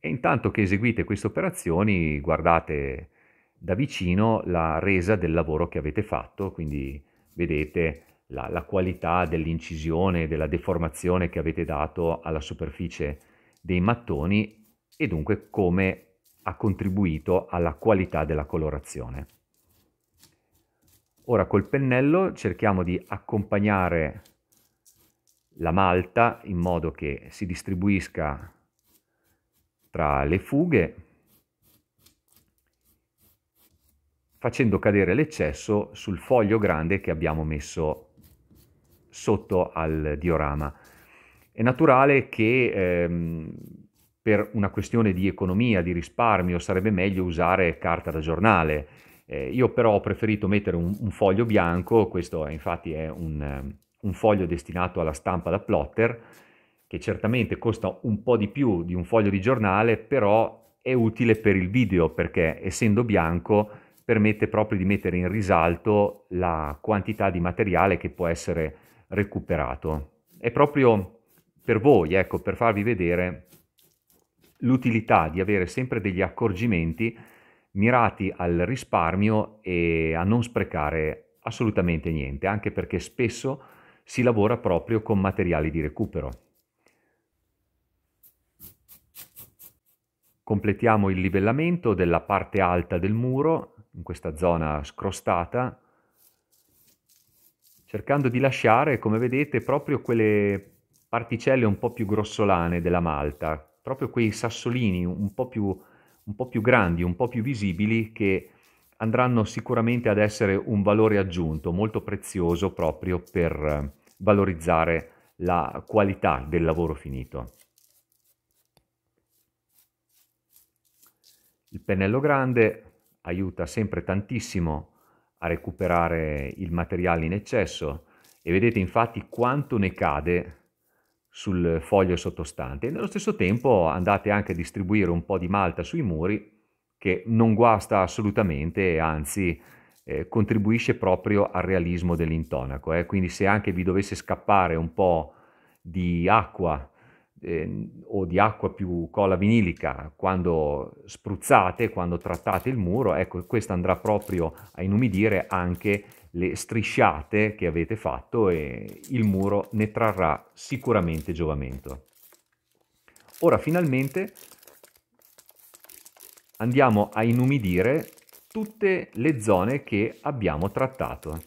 E intanto che eseguite queste operazioni guardate da vicino la resa del lavoro che avete fatto, quindi vedete la, la qualità dell'incisione, della deformazione che avete dato alla superficie dei mattoni e dunque come ha contribuito alla qualità della colorazione. Ora col pennello cerchiamo di accompagnare la malta in modo che si distribuisca tra le fughe facendo cadere l'eccesso sul foglio grande che abbiamo messo sotto al diorama. È naturale che ehm, per una questione di economia, di risparmio, sarebbe meglio usare carta da giornale. Eh, io però ho preferito mettere un, un foglio bianco, questo è, infatti è un, un, foglio destinato alla stampa da plotter, che certamente costa un po' di più di un foglio di giornale, però è utile per il video perché essendo bianco permette proprio di mettere in risalto la quantità di materiale che può essere recuperato. È proprio per voi, ecco, per farvi vedere l'utilità di avere sempre degli accorgimenti mirati al risparmio e a non sprecare assolutamente niente, anche perché spesso si lavora proprio con materiali di recupero. Completiamo il livellamento della parte alta del muro, in questa zona scrostata, cercando di lasciare, come vedete, proprio quelle particelle un po' più grossolane della malta, proprio quei sassolini un po' più, un po più grandi, un po' più visibili che andranno sicuramente ad essere un valore aggiunto molto prezioso proprio per eh, valorizzare la qualità del lavoro finito. Il pennello grande aiuta sempre tantissimo a recuperare il materiale in eccesso e vedete infatti quanto ne cade sul foglio sottostante e nello stesso tempo andate anche a distribuire un po' di malta sui muri che non guasta assolutamente anzi eh, contribuisce proprio al realismo dell'intonaco eh? quindi se anche vi dovesse scappare un po' di acqua eh, o di acqua più cola vinilica quando spruzzate, quando trattate il muro, ecco questo andrà proprio a inumidire anche le strisciate che avete fatto e il muro ne trarrà sicuramente giovamento. Ora finalmente andiamo a inumidire tutte le zone che abbiamo trattato.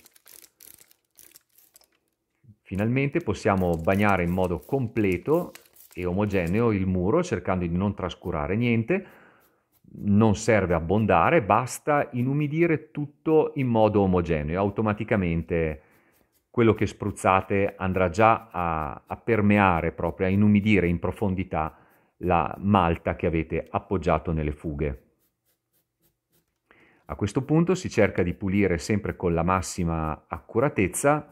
Finalmente possiamo bagnare in modo completo e omogeneo il muro cercando di non trascurare niente, non serve abbondare, basta inumidire tutto in modo omogeneo, automaticamente quello che spruzzate andrà già a, a permeare proprio, a inumidire in profondità la malta che avete appoggiato nelle fughe. A questo punto si cerca di pulire sempre con la massima accuratezza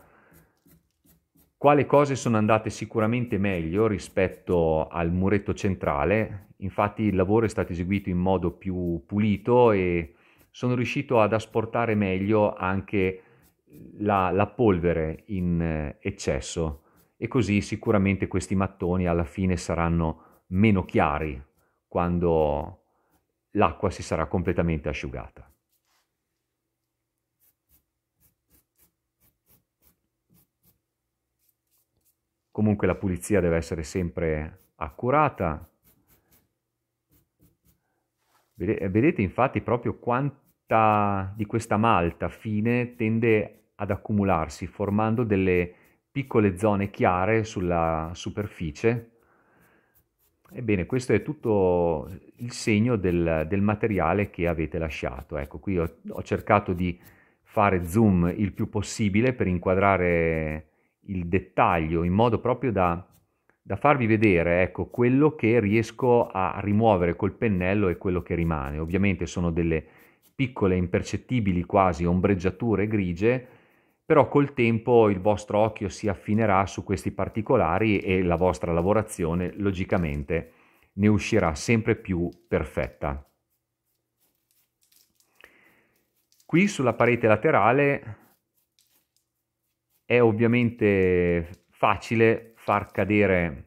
quale cose sono andate sicuramente meglio rispetto al muretto centrale, infatti il lavoro è stato eseguito in modo più pulito e sono riuscito ad asportare meglio anche la, la polvere in eh, eccesso e così sicuramente questi mattoni alla fine saranno meno chiari quando l'acqua si sarà completamente asciugata. Comunque la pulizia deve essere sempre accurata. Eh, vedete infatti proprio quanta di questa malta fine tende ad accumularsi formando delle piccole zone chiare sulla superficie. Ebbene, questo è tutto il segno del, del materiale che avete lasciato. Ecco, qui ho, ho cercato di fare zoom il più possibile per inquadrare il dettaglio in modo proprio da, da farvi vedere ecco, quello che riesco a rimuovere col pennello e quello che rimane. Ovviamente sono delle piccole, impercettibili quasi ombreggiature grigie, però col tempo il vostro occhio si affinerà su questi particolari e la vostra lavorazione logicamente ne uscirà sempre più perfetta. Qui sulla parete laterale è ovviamente facile far cadere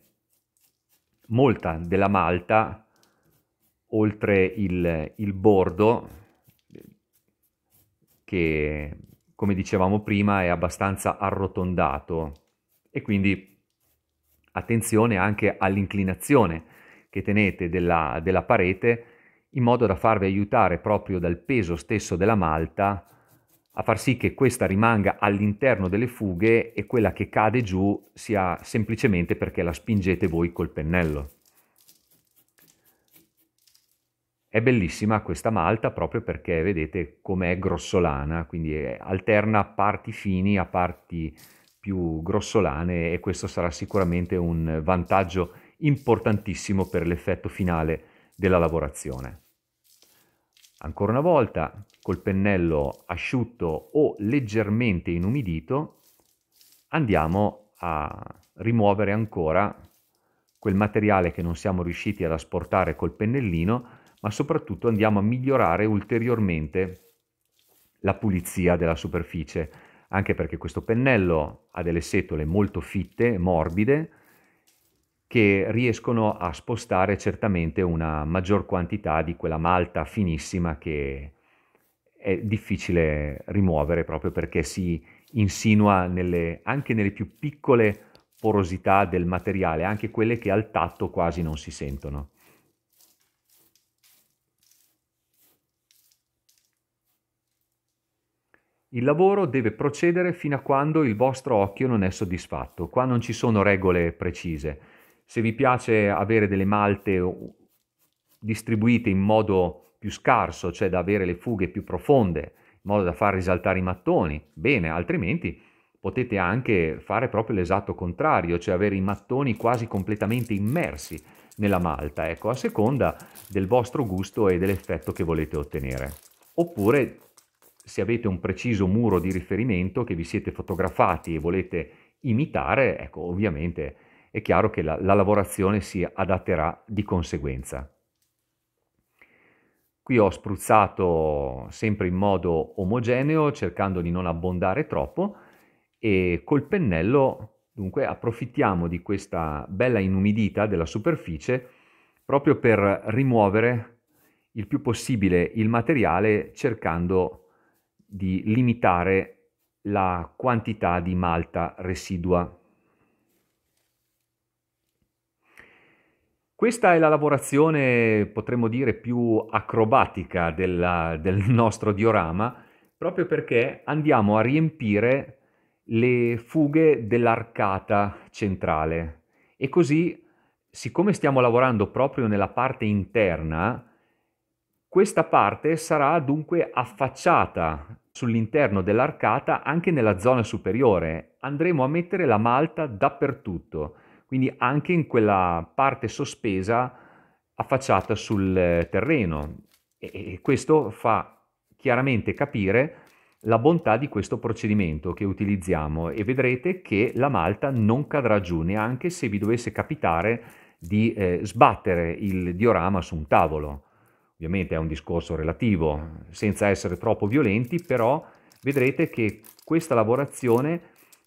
molta della malta oltre il, il bordo che come dicevamo prima è abbastanza arrotondato e quindi attenzione anche all'inclinazione che tenete della, della parete in modo da farvi aiutare proprio dal peso stesso della malta a far sì che questa rimanga all'interno delle fughe e quella che cade giù sia semplicemente perché la spingete voi col pennello. È bellissima questa malta proprio perché vedete com'è grossolana, quindi alterna parti fini a parti più grossolane e questo sarà sicuramente un vantaggio importantissimo per l'effetto finale della lavorazione. Ancora una volta col pennello asciutto o leggermente inumidito andiamo a rimuovere ancora quel materiale che non siamo riusciti ad asportare col pennellino ma soprattutto andiamo a migliorare ulteriormente la pulizia della superficie anche perché questo pennello ha delle setole molto fitte, morbide che riescono a spostare certamente una maggior quantità di quella malta finissima che è difficile rimuovere proprio perché si insinua nelle, anche nelle più piccole porosità del materiale, anche quelle che al tatto quasi non si sentono. Il lavoro deve procedere fino a quando il vostro occhio non è soddisfatto. Qua non ci sono regole precise. Se vi piace avere delle malte distribuite in modo più scarso, cioè da avere le fughe più profonde, in modo da far risaltare i mattoni, bene, altrimenti potete anche fare proprio l'esatto contrario, cioè avere i mattoni quasi completamente immersi nella malta, ecco, a seconda del vostro gusto e dell'effetto che volete ottenere. Oppure se avete un preciso muro di riferimento che vi siete fotografati e volete imitare, ecco, ovviamente è chiaro che la, la lavorazione si adatterà di conseguenza. Qui ho spruzzato sempre in modo omogeneo, cercando di non abbondare troppo, e col pennello dunque approfittiamo di questa bella inumidità della superficie proprio per rimuovere il più possibile il materiale cercando di limitare la quantità di malta residua. Questa è la lavorazione, potremmo dire, più acrobatica della, del <laughs> nostro diorama, proprio perché andiamo a riempire le fughe dell'arcata centrale. E così, siccome stiamo lavorando proprio nella parte interna, questa parte sarà dunque affacciata sull'interno dell'arcata anche nella zona superiore. Andremo a mettere la malta dappertutto quindi anche in quella parte sospesa affacciata sul eh, terreno e questo fa chiaramente capire la bontà di questo procedimento che utilizziamo e vedrete che la malta non cadrà giù neanche se vi dovesse capitare di eh, sbattere il diorama su un tavolo. Ovviamente è un discorso relativo, senza essere troppo violenti, però vedrete che questa lavorazione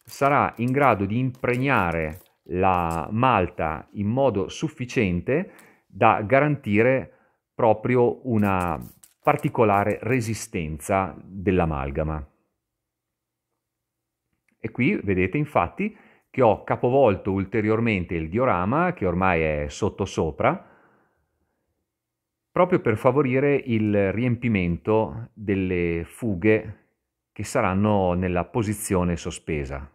sarà in grado di impregnare la malta in modo sufficiente da garantire proprio una particolare resistenza dell'amalgama. E qui vedete infatti che ho capovolto ulteriormente il diorama, che ormai è sottosopra, proprio per favorire il riempimento delle fughe che saranno nella posizione sospesa.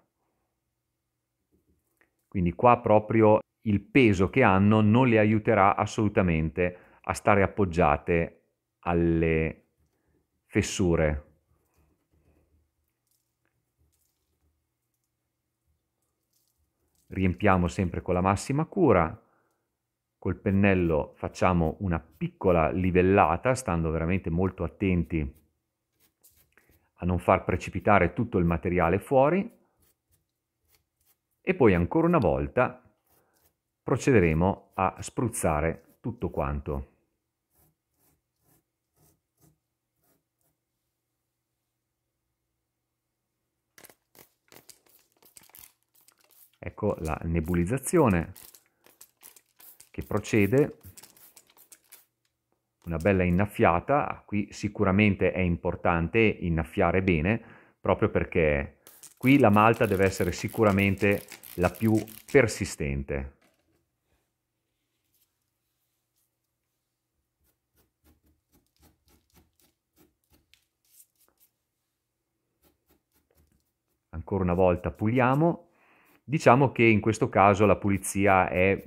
Quindi qua proprio il peso che hanno non le aiuterà assolutamente a stare appoggiate alle fessure. Riempiamo sempre con la massima cura, col pennello facciamo una piccola livellata, stando veramente molto attenti a non far precipitare tutto il materiale fuori, e poi ancora una volta procederemo a spruzzare tutto quanto. Ecco la nebulizzazione che procede, una bella innaffiata, qui sicuramente è importante innaffiare bene proprio perché Qui la malta deve essere sicuramente la più persistente. Ancora una volta puliamo. Diciamo che in questo caso la pulizia è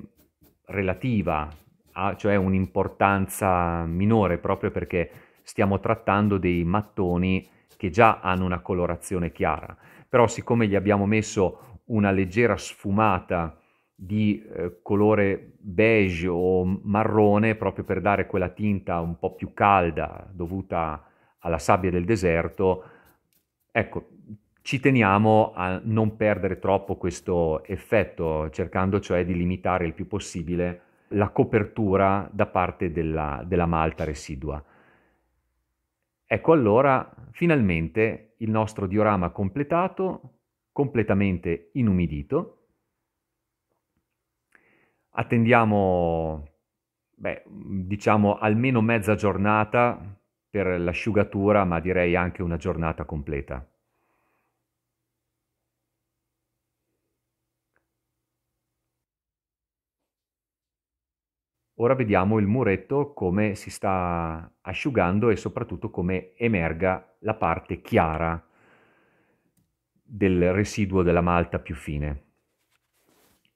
relativa, ha, cioè un'importanza minore proprio perché stiamo trattando dei mattoni che già hanno una colorazione chiara però siccome gli abbiamo messo una leggera sfumata di eh, colore beige o marrone proprio per dare quella tinta un po' più calda dovuta alla sabbia del deserto, ecco, ci teniamo a non perdere troppo questo effetto, cercando cioè di limitare il più possibile la copertura da parte della, della malta residua. Ecco allora finalmente il nostro diorama completato, completamente inumidito. Attendiamo, beh, diciamo almeno mezza giornata per l'asciugatura, ma direi anche una giornata completa. Ora vediamo il muretto come si sta asciugando e soprattutto come emerga la parte chiara del residuo della malta più fine.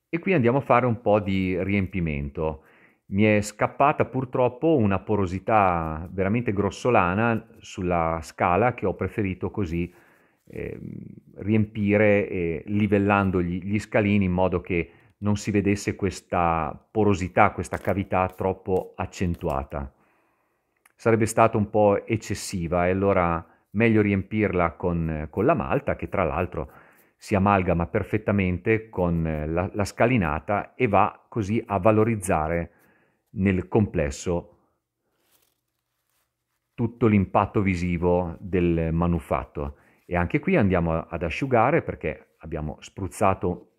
E qui andiamo a fare un po' di riempimento. Mi è scappata purtroppo una porosità veramente grossolana sulla scala che ho preferito così eh, riempire eh, livellando gli, gli scalini in modo che non si vedesse questa porosità, questa cavità troppo accentuata. Sarebbe stata un po' eccessiva e allora meglio riempirla con, con la malta che tra l'altro si amalgama perfettamente con la, la scalinata e va così a valorizzare nel complesso tutto l'impatto visivo del manufatto. E anche qui andiamo ad asciugare perché abbiamo spruzzato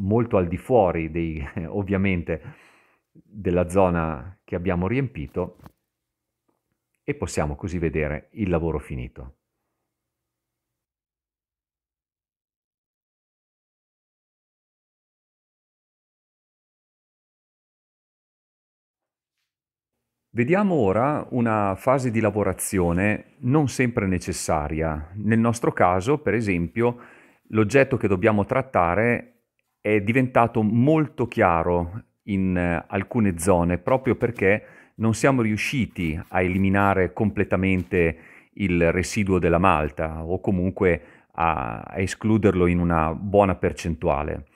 molto al di fuori dei, <laughs> ovviamente della zona che abbiamo riempito e possiamo così vedere il lavoro finito. Vediamo ora una fase di lavorazione non sempre necessaria. Nel nostro caso, per esempio, l'oggetto che dobbiamo trattare è diventato molto chiaro in eh, alcune zone proprio perché non siamo riusciti a eliminare completamente il residuo della malta o comunque a, escluderlo in una buona percentuale.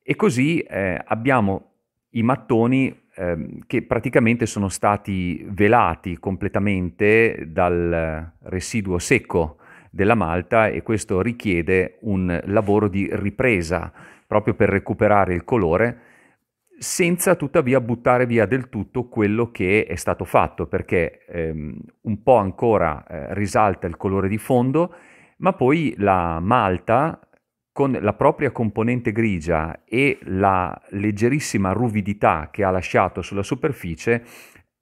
E così eh, abbiamo i mattoni eh, che praticamente sono stati velati completamente dal residuo secco della malta e questo richiede un lavoro di ripresa proprio per recuperare il colore, senza tuttavia buttare via del tutto quello che è stato fatto, perché ehm, un po' ancora eh, risalta il colore di fondo, ma poi la malta con la propria componente grigia e la leggerissima ruvidità che ha lasciato sulla superficie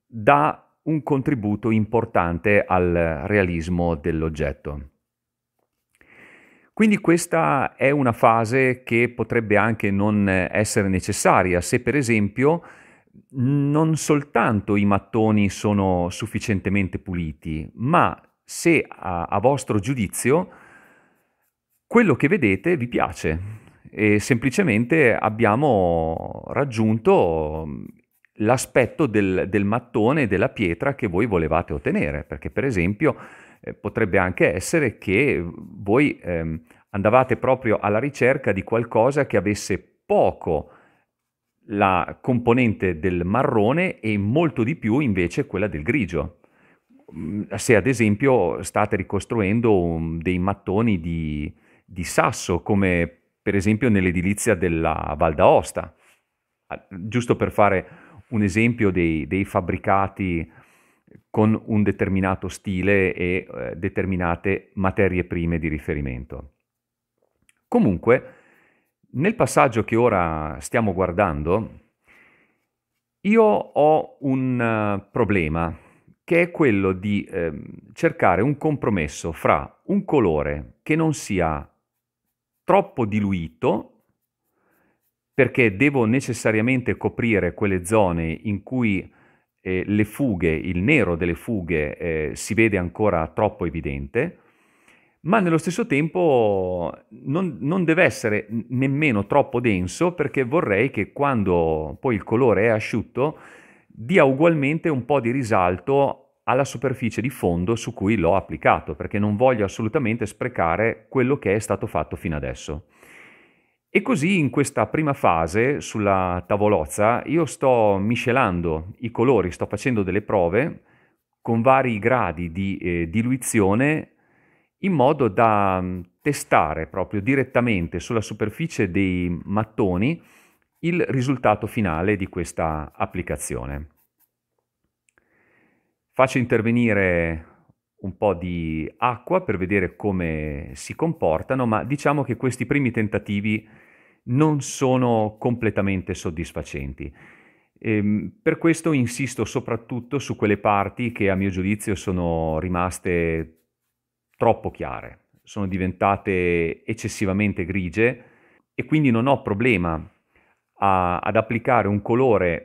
dà un contributo importante al realismo dell'oggetto. Quindi questa è una fase che potrebbe anche non essere necessaria se per esempio non soltanto i mattoni sono sufficientemente puliti, ma se a, a vostro giudizio quello che vedete vi piace e semplicemente abbiamo raggiunto l'aspetto del, del mattone e della pietra che voi volevate ottenere, perché per esempio eh, potrebbe anche essere che voi ehm, andavate proprio alla ricerca di qualcosa che avesse poco la componente del marrone e molto di più invece quella del grigio. Mm, se ad esempio state ricostruendo mm, dei mattoni di, di sasso, come per esempio nell'edilizia della Val d'Aosta, ah, giusto per fare un esempio dei, dei fabbricati con un determinato stile e eh, determinate materie prime di riferimento. Comunque, nel passaggio che ora stiamo guardando, io ho un uh, problema che è quello di eh, cercare un compromesso fra un colore che non sia troppo diluito perché devo necessariamente coprire quelle zone in cui eh, le fughe, il nero delle fughe eh, si vede ancora troppo evidente, ma nello stesso tempo non, non, deve essere nemmeno troppo denso perché vorrei che quando poi il colore è asciutto dia ugualmente un po' di risalto alla superficie di fondo su cui l'ho applicato perché non voglio assolutamente sprecare quello che è stato fatto fino adesso. E così in questa prima fase sulla tavolozza io sto miscelando i colori, sto facendo delle prove con vari gradi di eh, diluizione in modo da mm, testare proprio direttamente sulla superficie dei mattoni il risultato finale di questa applicazione. Faccio intervenire un po' di acqua per vedere come si comportano, ma diciamo che questi primi tentativi non sono completamente soddisfacenti. Ehm, per questo insisto soprattutto su quelle parti che a mio giudizio sono rimaste troppo chiare, sono diventate eccessivamente grigie e quindi non ho problema a, ad applicare un colore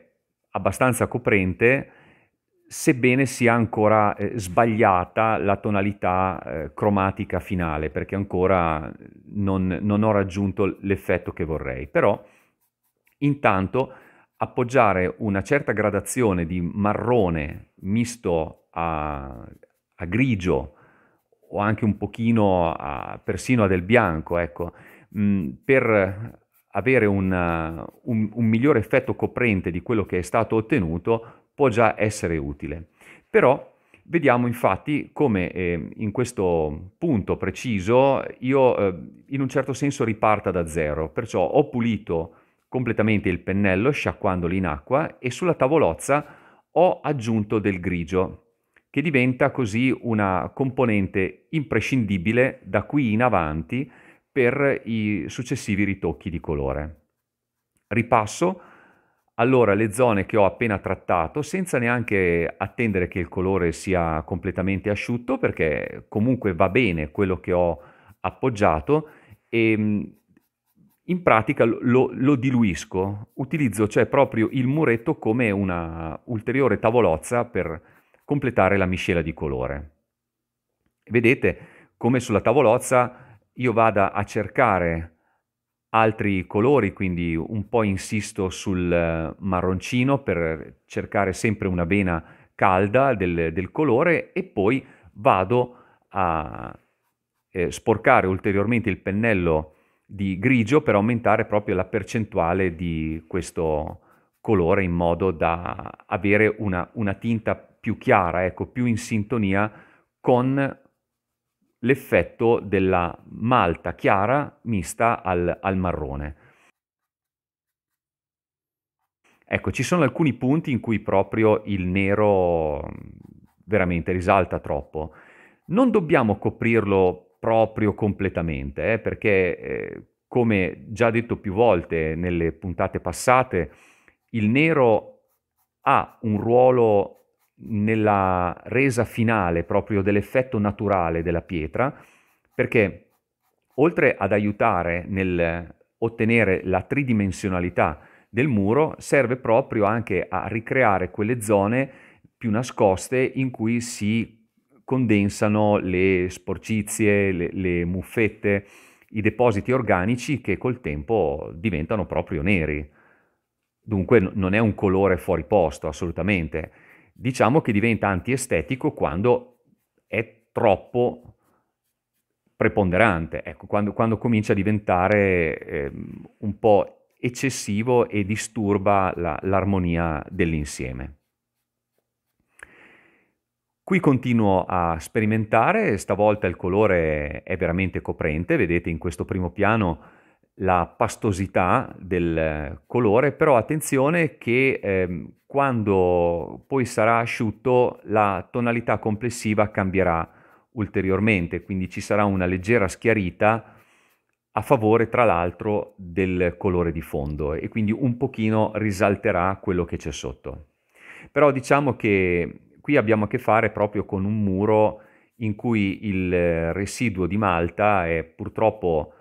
abbastanza coprente sebbene sia ancora eh, sbagliata la tonalità eh, cromatica finale, perché ancora non, non, ho raggiunto l'effetto che vorrei. Però intanto appoggiare una certa gradazione di marrone misto a, a grigio o anche un pochino a, persino a del bianco, ecco, mh, mm, per avere una, un, un migliore effetto coprente di quello che è stato ottenuto può già essere utile. Però vediamo infatti come eh, in questo punto preciso io eh, in un certo senso riparta da zero, perciò ho pulito completamente il pennello sciacquandolo in acqua e sulla tavolozza ho aggiunto del grigio che diventa così una componente imprescindibile da qui in avanti per i successivi ritocchi di colore. Ripasso allora le zone che ho appena trattato senza neanche attendere che il colore sia completamente asciutto perché comunque va bene quello che ho appoggiato e ehm, in pratica lo, lo diluisco, utilizzo cioè proprio il muretto come una ulteriore tavolozza per completare la miscela di colore. Vedete come sulla tavolozza io vada a cercare altri colori, quindi un po' insisto sul eh, marroncino per cercare sempre una vena calda del, del colore e poi vado a eh, sporcare ulteriormente il pennello di grigio per aumentare proprio la percentuale di questo colore in modo da avere una, una tinta più chiara, ecco, più in sintonia con l'effetto della malta chiara mista al, al marrone. Ecco, ci sono alcuni punti in cui proprio il nero veramente risalta troppo. Non dobbiamo coprirlo proprio completamente, eh, perché eh, come già detto più volte nelle puntate passate, il nero ha un ruolo nella resa finale proprio dell'effetto naturale della pietra, perché oltre ad aiutare nel ottenere la tridimensionalità del muro, serve proprio anche a ricreare quelle zone più nascoste in cui si condensano le sporcizie, le, le muffette, i depositi organici che col tempo diventano proprio neri. Dunque non è un colore fuori posto, assolutamente diciamo che diventa antiestetico quando è troppo preponderante, ecco, quando, quando comincia a diventare eh, un po' eccessivo e disturba la, l'armonia dell'insieme. Qui continuo a sperimentare, stavolta il colore è veramente coprente, vedete in questo primo piano la pastosità del colore, però attenzione che ehm, quando poi sarà asciutto la tonalità complessiva cambierà ulteriormente, quindi ci sarà una leggera schiarita a favore tra l'altro del colore di fondo e quindi un pochino risalterà quello che c'è sotto. Però diciamo che qui abbiamo a che fare proprio con un muro in cui il residuo di malta è purtroppo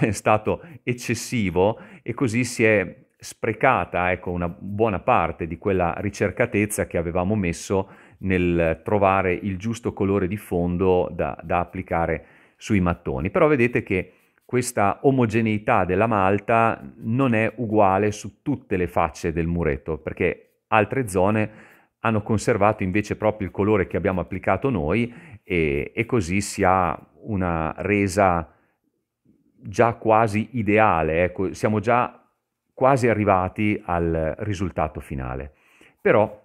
eh, <laughs> stato eccessivo e così si è sprecata ecco, una buona parte di quella ricercatezza che avevamo messo nel trovare il giusto colore di fondo da, da applicare sui mattoni. Però vedete che questa omogeneità della malta non è uguale su tutte le facce del muretto, perché altre zone hanno conservato invece proprio il colore che abbiamo applicato noi e, e così si ha una resa già quasi ideale, ecco, siamo già quasi arrivati al risultato finale. Però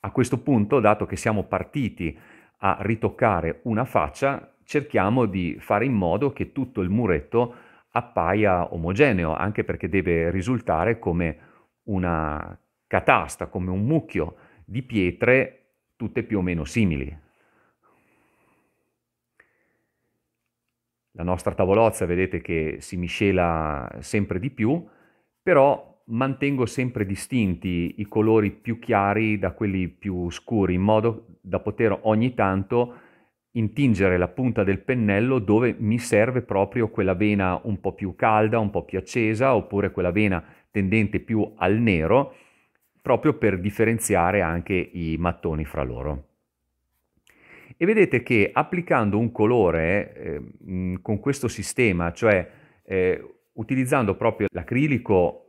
a questo punto, dato che siamo partiti a ritoccare una faccia, cerchiamo di fare in modo che tutto il muretto appaia omogeneo, anche perché deve risultare come una catasta, come un mucchio di pietre tutte più o meno simili. La nostra tavolozza vedete che si miscela sempre di più, però mantengo sempre distinti i colori più chiari da quelli più scuri, in modo da poter ogni tanto intingere la punta del pennello dove mi serve proprio quella vena un po' più calda, un po' più accesa, oppure quella vena tendente più al nero, proprio per differenziare anche i mattoni fra loro. E vedete che applicando un colore eh, con questo sistema, cioè eh, utilizzando proprio l'acrilico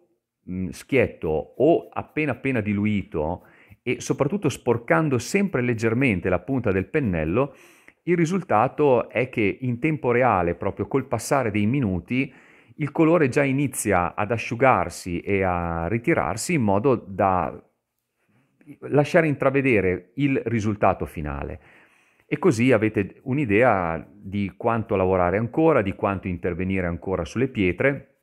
schietto o appena appena diluito e soprattutto sporcando sempre leggermente la punta del pennello, il risultato è che in tempo reale, proprio col passare dei minuti, il colore già inizia ad asciugarsi e a ritirarsi in modo da lasciare intravedere il risultato finale e così avete un'idea di quanto lavorare ancora, di quanto intervenire ancora sulle pietre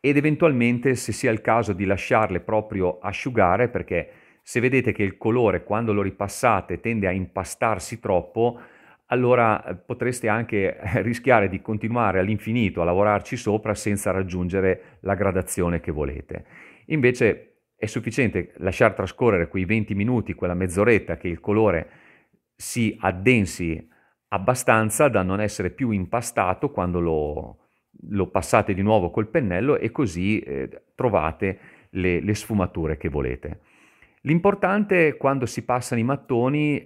ed eventualmente se sia il caso di lasciarle proprio asciugare perché se vedete che il colore quando lo ripassate tende a impastarsi troppo, allora eh, potreste anche eh, rischiare di continuare all'infinito a lavorarci sopra senza raggiungere la gradazione che volete. Invece è sufficiente lasciar trascorrere quei 20 minuti, quella mezz'oretta che il colore si addensi abbastanza da non essere più impastato quando lo, lo passate di nuovo col pennello e così eh, trovate le, le sfumature che volete. L'importante quando si passano i mattoni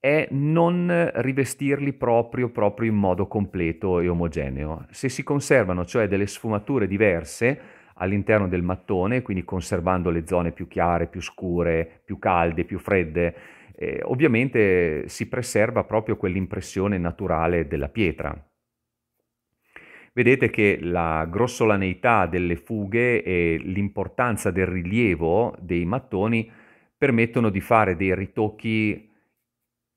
è non rivestirli proprio, proprio in modo completo e omogeneo. Se si conservano cioè delle sfumature diverse all'interno del mattone, quindi conservando le zone più chiare, più scure, più calde, più fredde, eh, ovviamente si preserva proprio quell'impressione naturale della pietra. Vedete che la grossolaneità delle fughe e l'importanza del rilievo dei mattoni permettono di fare dei ritocchi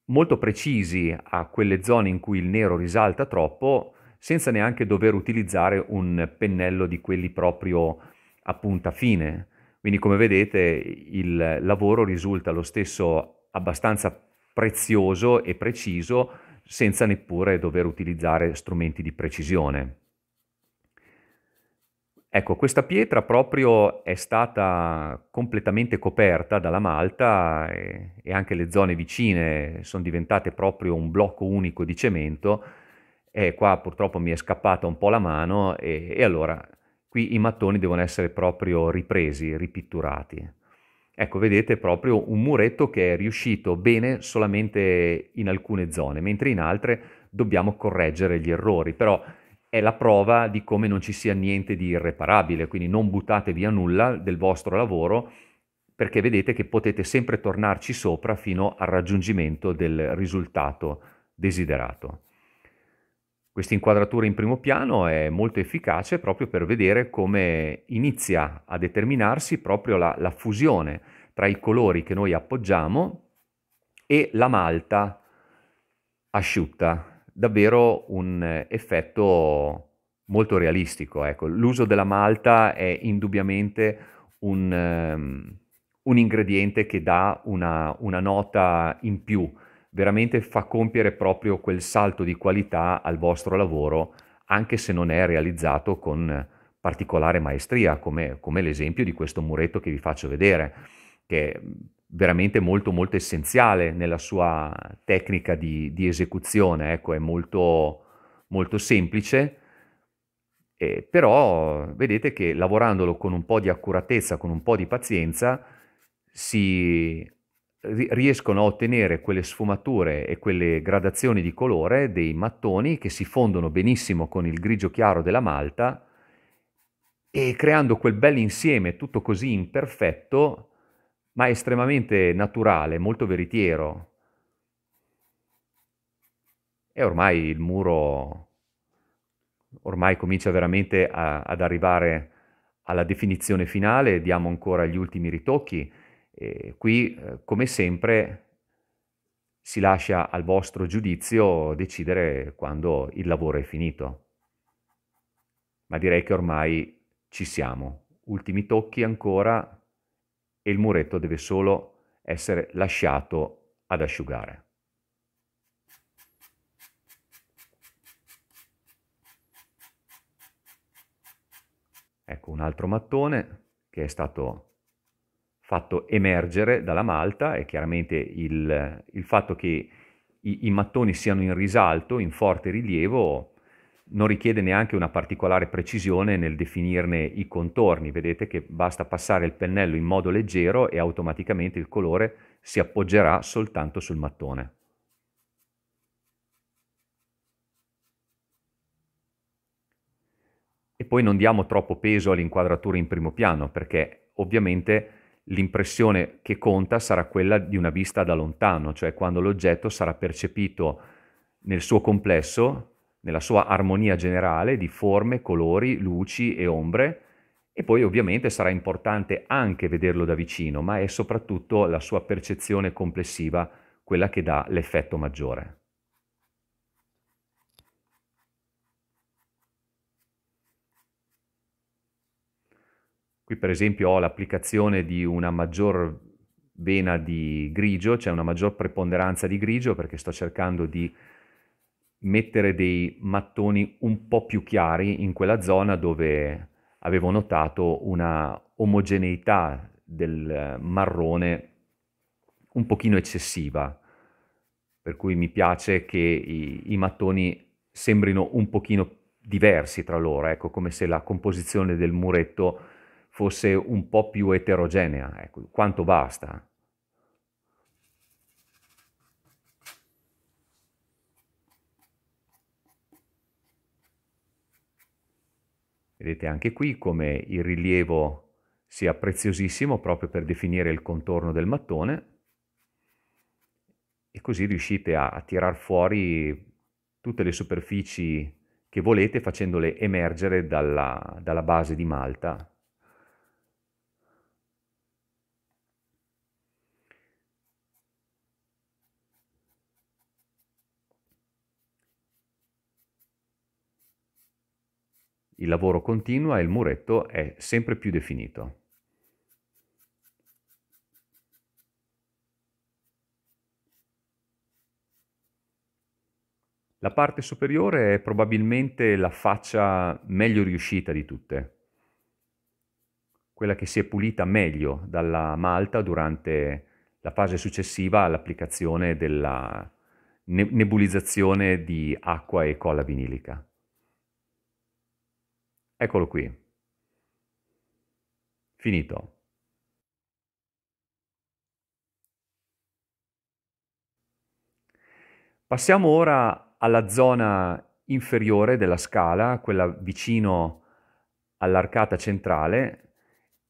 molto precisi a quelle zone in cui il nero risalta troppo senza neanche dover utilizzare un pennello di quelli proprio a punta fine. Quindi come vedete il lavoro risulta lo stesso abbastanza prezioso e preciso senza neppure dover utilizzare strumenti di precisione. Ecco, questa pietra proprio è stata completamente coperta dalla malta e, e anche le zone vicine sono diventate proprio un blocco unico di cemento e qua purtroppo mi è scappata un po' la mano e, e allora qui i mattoni devono essere proprio ripresi, ripitturati. Ecco, vedete proprio un muretto che è riuscito bene solamente in alcune zone, mentre in altre dobbiamo correggere gli errori, però è la prova di come non ci sia niente di irreparabile, quindi non buttate via nulla del vostro lavoro perché vedete che potete sempre tornarci sopra fino al raggiungimento del risultato desiderato. Questa inquadratura in primo piano è molto efficace proprio per vedere come inizia a determinarsi proprio la, la fusione tra i colori che noi appoggiamo e la malta asciutta. Davvero un effetto molto realistico. Ecco. L'uso della malta è indubbiamente un, um, un ingrediente che dà una, una nota in più veramente fa compiere proprio quel salto di qualità al vostro lavoro, anche se non è realizzato con particolare maestria, come, come l'esempio di questo muretto che vi faccio vedere, che è veramente molto molto essenziale nella sua tecnica di, di esecuzione, ecco, è molto, molto semplice, eh, però vedete che lavorandolo con un po' di accuratezza, con un po' di pazienza, si riescono a ottenere quelle sfumature e quelle gradazioni di colore dei mattoni che si fondono benissimo con il grigio chiaro della malta e creando quel bel insieme tutto così imperfetto ma estremamente naturale, molto veritiero. E ormai il muro ormai comincia veramente a, ad arrivare alla definizione finale, diamo ancora gli ultimi ritocchi eh, qui, come sempre, si lascia al vostro giudizio decidere quando il lavoro è finito. Ma direi che ormai ci siamo. Ultimi tocchi ancora e il muretto deve solo essere lasciato ad asciugare. Ecco un altro mattone che è stato fatto emergere dalla malta è chiaramente il, il fatto che i, i, mattoni siano in risalto, in forte rilievo, non richiede neanche una particolare precisione nel definirne i contorni. Vedete che basta passare il pennello in modo leggero e automaticamente il colore si appoggerà soltanto sul mattone. E poi non diamo troppo peso all'inquadratura in primo piano perché ovviamente l'impressione che conta sarà quella di una vista da lontano, cioè quando l'oggetto sarà percepito nel suo complesso, nella sua armonia generale di forme, colori, luci e ombre e poi ovviamente sarà importante anche vederlo da vicino, ma è soprattutto la sua percezione complessiva quella che dà l'effetto maggiore. Qui per esempio ho l'applicazione di una maggior vena di grigio, cioè una maggior preponderanza di grigio perché sto cercando di mettere dei mattoni un po' più chiari in quella zona dove avevo notato una omogeneità del marrone un pochino eccessiva, per cui mi piace che i, i mattoni sembrino un pochino diversi tra loro, ecco, come se la composizione del muretto fosse un po' più eterogenea, ecco, quanto basta. Vedete anche qui come il rilievo sia preziosissimo proprio per definire il contorno del mattone e così riuscite a, a tirar fuori tutte le superfici che volete facendole emergere dalla, dalla base di malta Il lavoro continua e il muretto è sempre più definito. La parte superiore è probabilmente la faccia meglio riuscita di tutte, quella che si è pulita meglio dalla malta durante la fase successiva all'applicazione della nebulizzazione di acqua e colla vinilica. Eccolo qui. Finito. Passiamo ora alla zona inferiore della scala, quella vicino all'arcata centrale,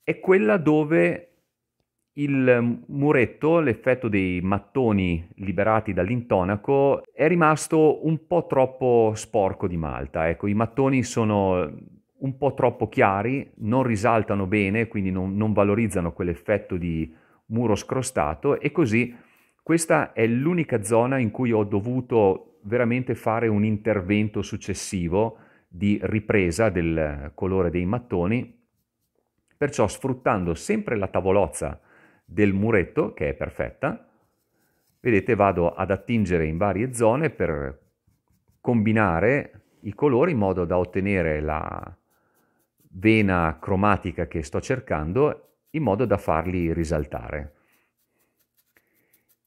è quella dove il muretto, l'effetto dei mattoni liberati dall'intonaco, è rimasto un po' troppo sporco di malta. Ecco, i mattoni sono un po' troppo chiari, non risaltano bene, quindi non, non valorizzano quell'effetto di muro scrostato e così questa è l'unica zona in cui ho dovuto veramente fare un intervento successivo di ripresa del colore dei mattoni, perciò sfruttando sempre la tavolozza del muretto, che è perfetta, vedete vado ad attingere in varie zone per combinare i colori in modo da ottenere la, vena cromatica che sto cercando in modo da farli risaltare.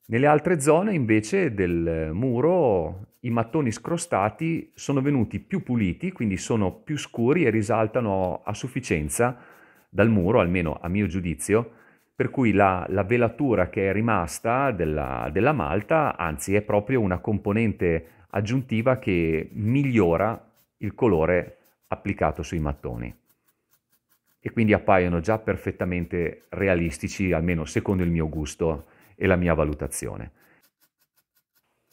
Nelle altre zone invece del muro i mattoni scrostati sono venuti più puliti, quindi sono più scuri e risaltano a sufficienza dal muro, almeno a mio giudizio, per cui la, la velatura che è rimasta della, della malta, anzi è proprio una componente aggiuntiva che migliora il colore applicato sui mattoni e quindi appaiono già perfettamente realistici, almeno secondo il mio gusto e la mia valutazione.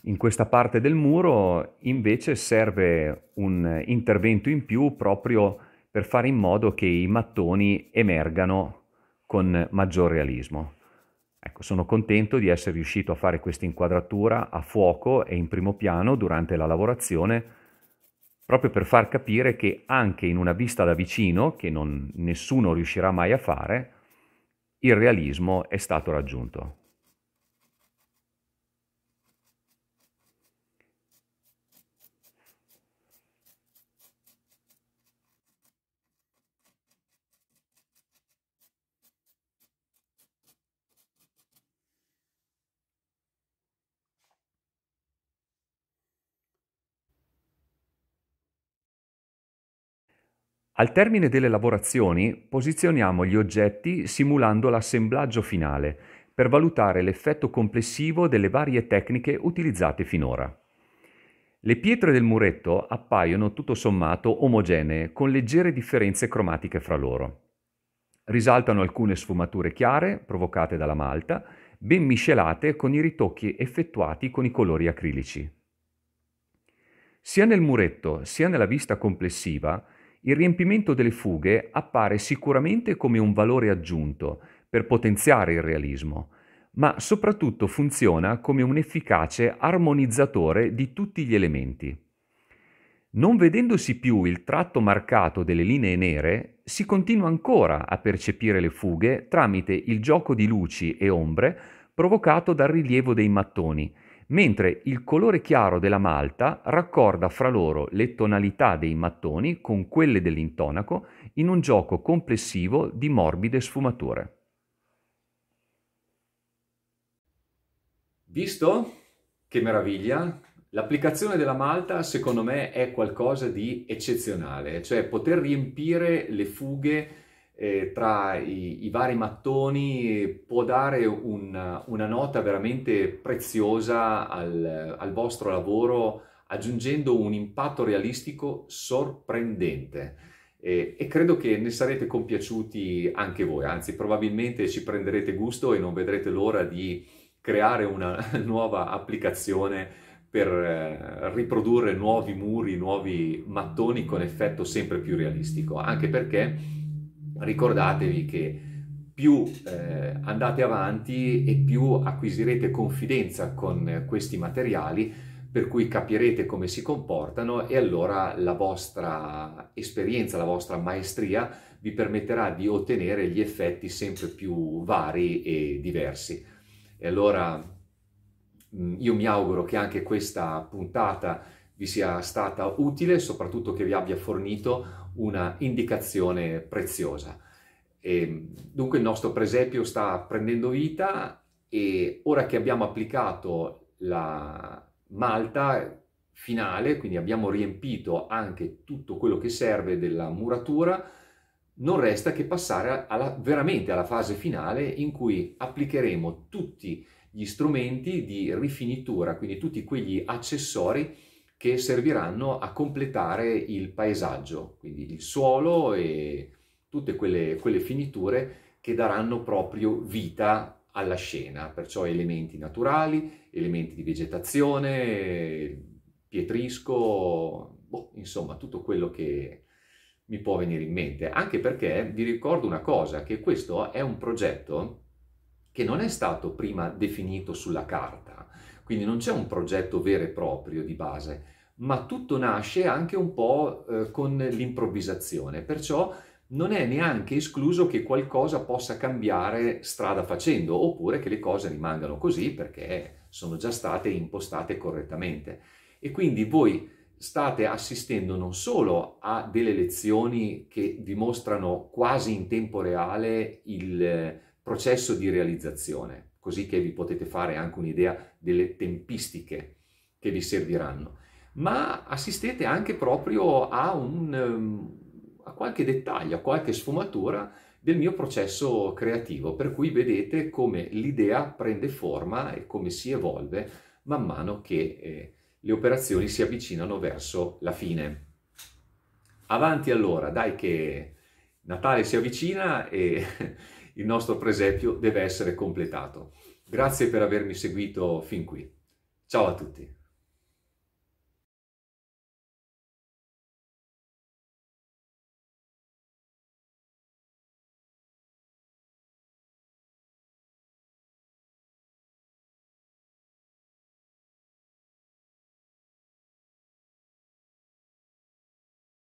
In questa parte del muro invece serve un intervento in più proprio per fare in modo che i mattoni emergano con maggior realismo. Ecco, sono contento di essere riuscito a fare questa inquadratura a fuoco e in primo piano durante la lavorazione proprio per far capire che anche in una vista da vicino, che non, nessuno riuscirà mai a fare, il realismo è stato raggiunto. Al termine delle lavorazioni posizioniamo gli oggetti simulando l'assemblaggio finale per valutare l'effetto complessivo delle varie tecniche utilizzate finora. Le pietre del muretto appaiono tutto sommato omogenee con leggere differenze cromatiche fra loro. Risaltano alcune sfumature chiare provocate dalla malta, ben miscelate con i ritocchi effettuati con i colori acrilici. Sia nel muretto sia nella vista complessiva il riempimento delle fughe appare sicuramente come un valore aggiunto per potenziare il realismo, ma soprattutto funziona come un efficace armonizzatore di tutti gli elementi. Non vedendosi più il tratto marcato delle linee nere, si continua ancora a percepire le fughe tramite il gioco di luci e ombre provocato dal rilievo dei mattoni, mentre il colore chiaro della malta raccorda fra loro le tonalità dei mattoni con quelle dell'intonaco in un gioco complessivo di morbide sfumature. Visto? Che meraviglia! L'applicazione della malta secondo me è qualcosa di eccezionale, cioè poter riempire le fughe eh, tra i, i, vari mattoni può dare un, una nota veramente preziosa al, al vostro lavoro aggiungendo un impatto realistico sorprendente. E, e, credo che ne sarete compiaciuti anche voi, anzi probabilmente ci prenderete gusto e non vedrete l'ora di creare una <laughs> nuova applicazione per eh, riprodurre nuovi muri, nuovi mattoni con effetto sempre più realistico, anche perché ricordatevi che più eh, andate avanti e più acquisirete confidenza con questi materiali, per cui capirete come si comportano e allora la vostra esperienza, la vostra maestria vi permetterà di ottenere gli effetti sempre più vari e diversi. E allora mm, io mi auguro che anche questa puntata vi sia stata utile, soprattutto che vi abbia fornito una indicazione preziosa. E, dunque il nostro presepio sta prendendo vita e ora che abbiamo applicato la malta finale, quindi abbiamo riempito anche tutto quello che serve della muratura, non resta che passare alla, veramente alla fase finale in cui applicheremo tutti gli strumenti di rifinitura, quindi tutti quegli accessori che serviranno a completare il paesaggio, quindi il suolo e tutte quelle, quelle finiture che daranno proprio vita alla scena, perciò elementi naturali, elementi di vegetazione, pietrisco, boh, insomma tutto quello che mi può venire in mente, anche perché vi ricordo una cosa, che questo è un progetto che non è stato prima definito sulla carta, quindi non c'è un progetto vero e proprio di base, ma tutto nasce anche un po' eh, con l'improvvisazione, perciò non è neanche escluso che qualcosa possa cambiare strada facendo, oppure che le cose rimangano così perché sono già state impostate correttamente. E quindi voi state assistendo non solo a delle lezioni che dimostrano quasi in tempo reale il eh, processo di realizzazione, così che vi potete fare anche un'idea delle tempistiche che vi serviranno, ma assistete anche proprio a, un, ehm, a qualche dettaglio, a qualche sfumatura del mio processo creativo, per cui vedete come l'idea prende forma e come si evolve man mano che eh, le operazioni si avvicinano verso la fine. Avanti allora, dai che Natale si avvicina e <laughs> il nostro presepio deve essere completato. Grazie per avermi seguito fin qui. Ciao a tutti.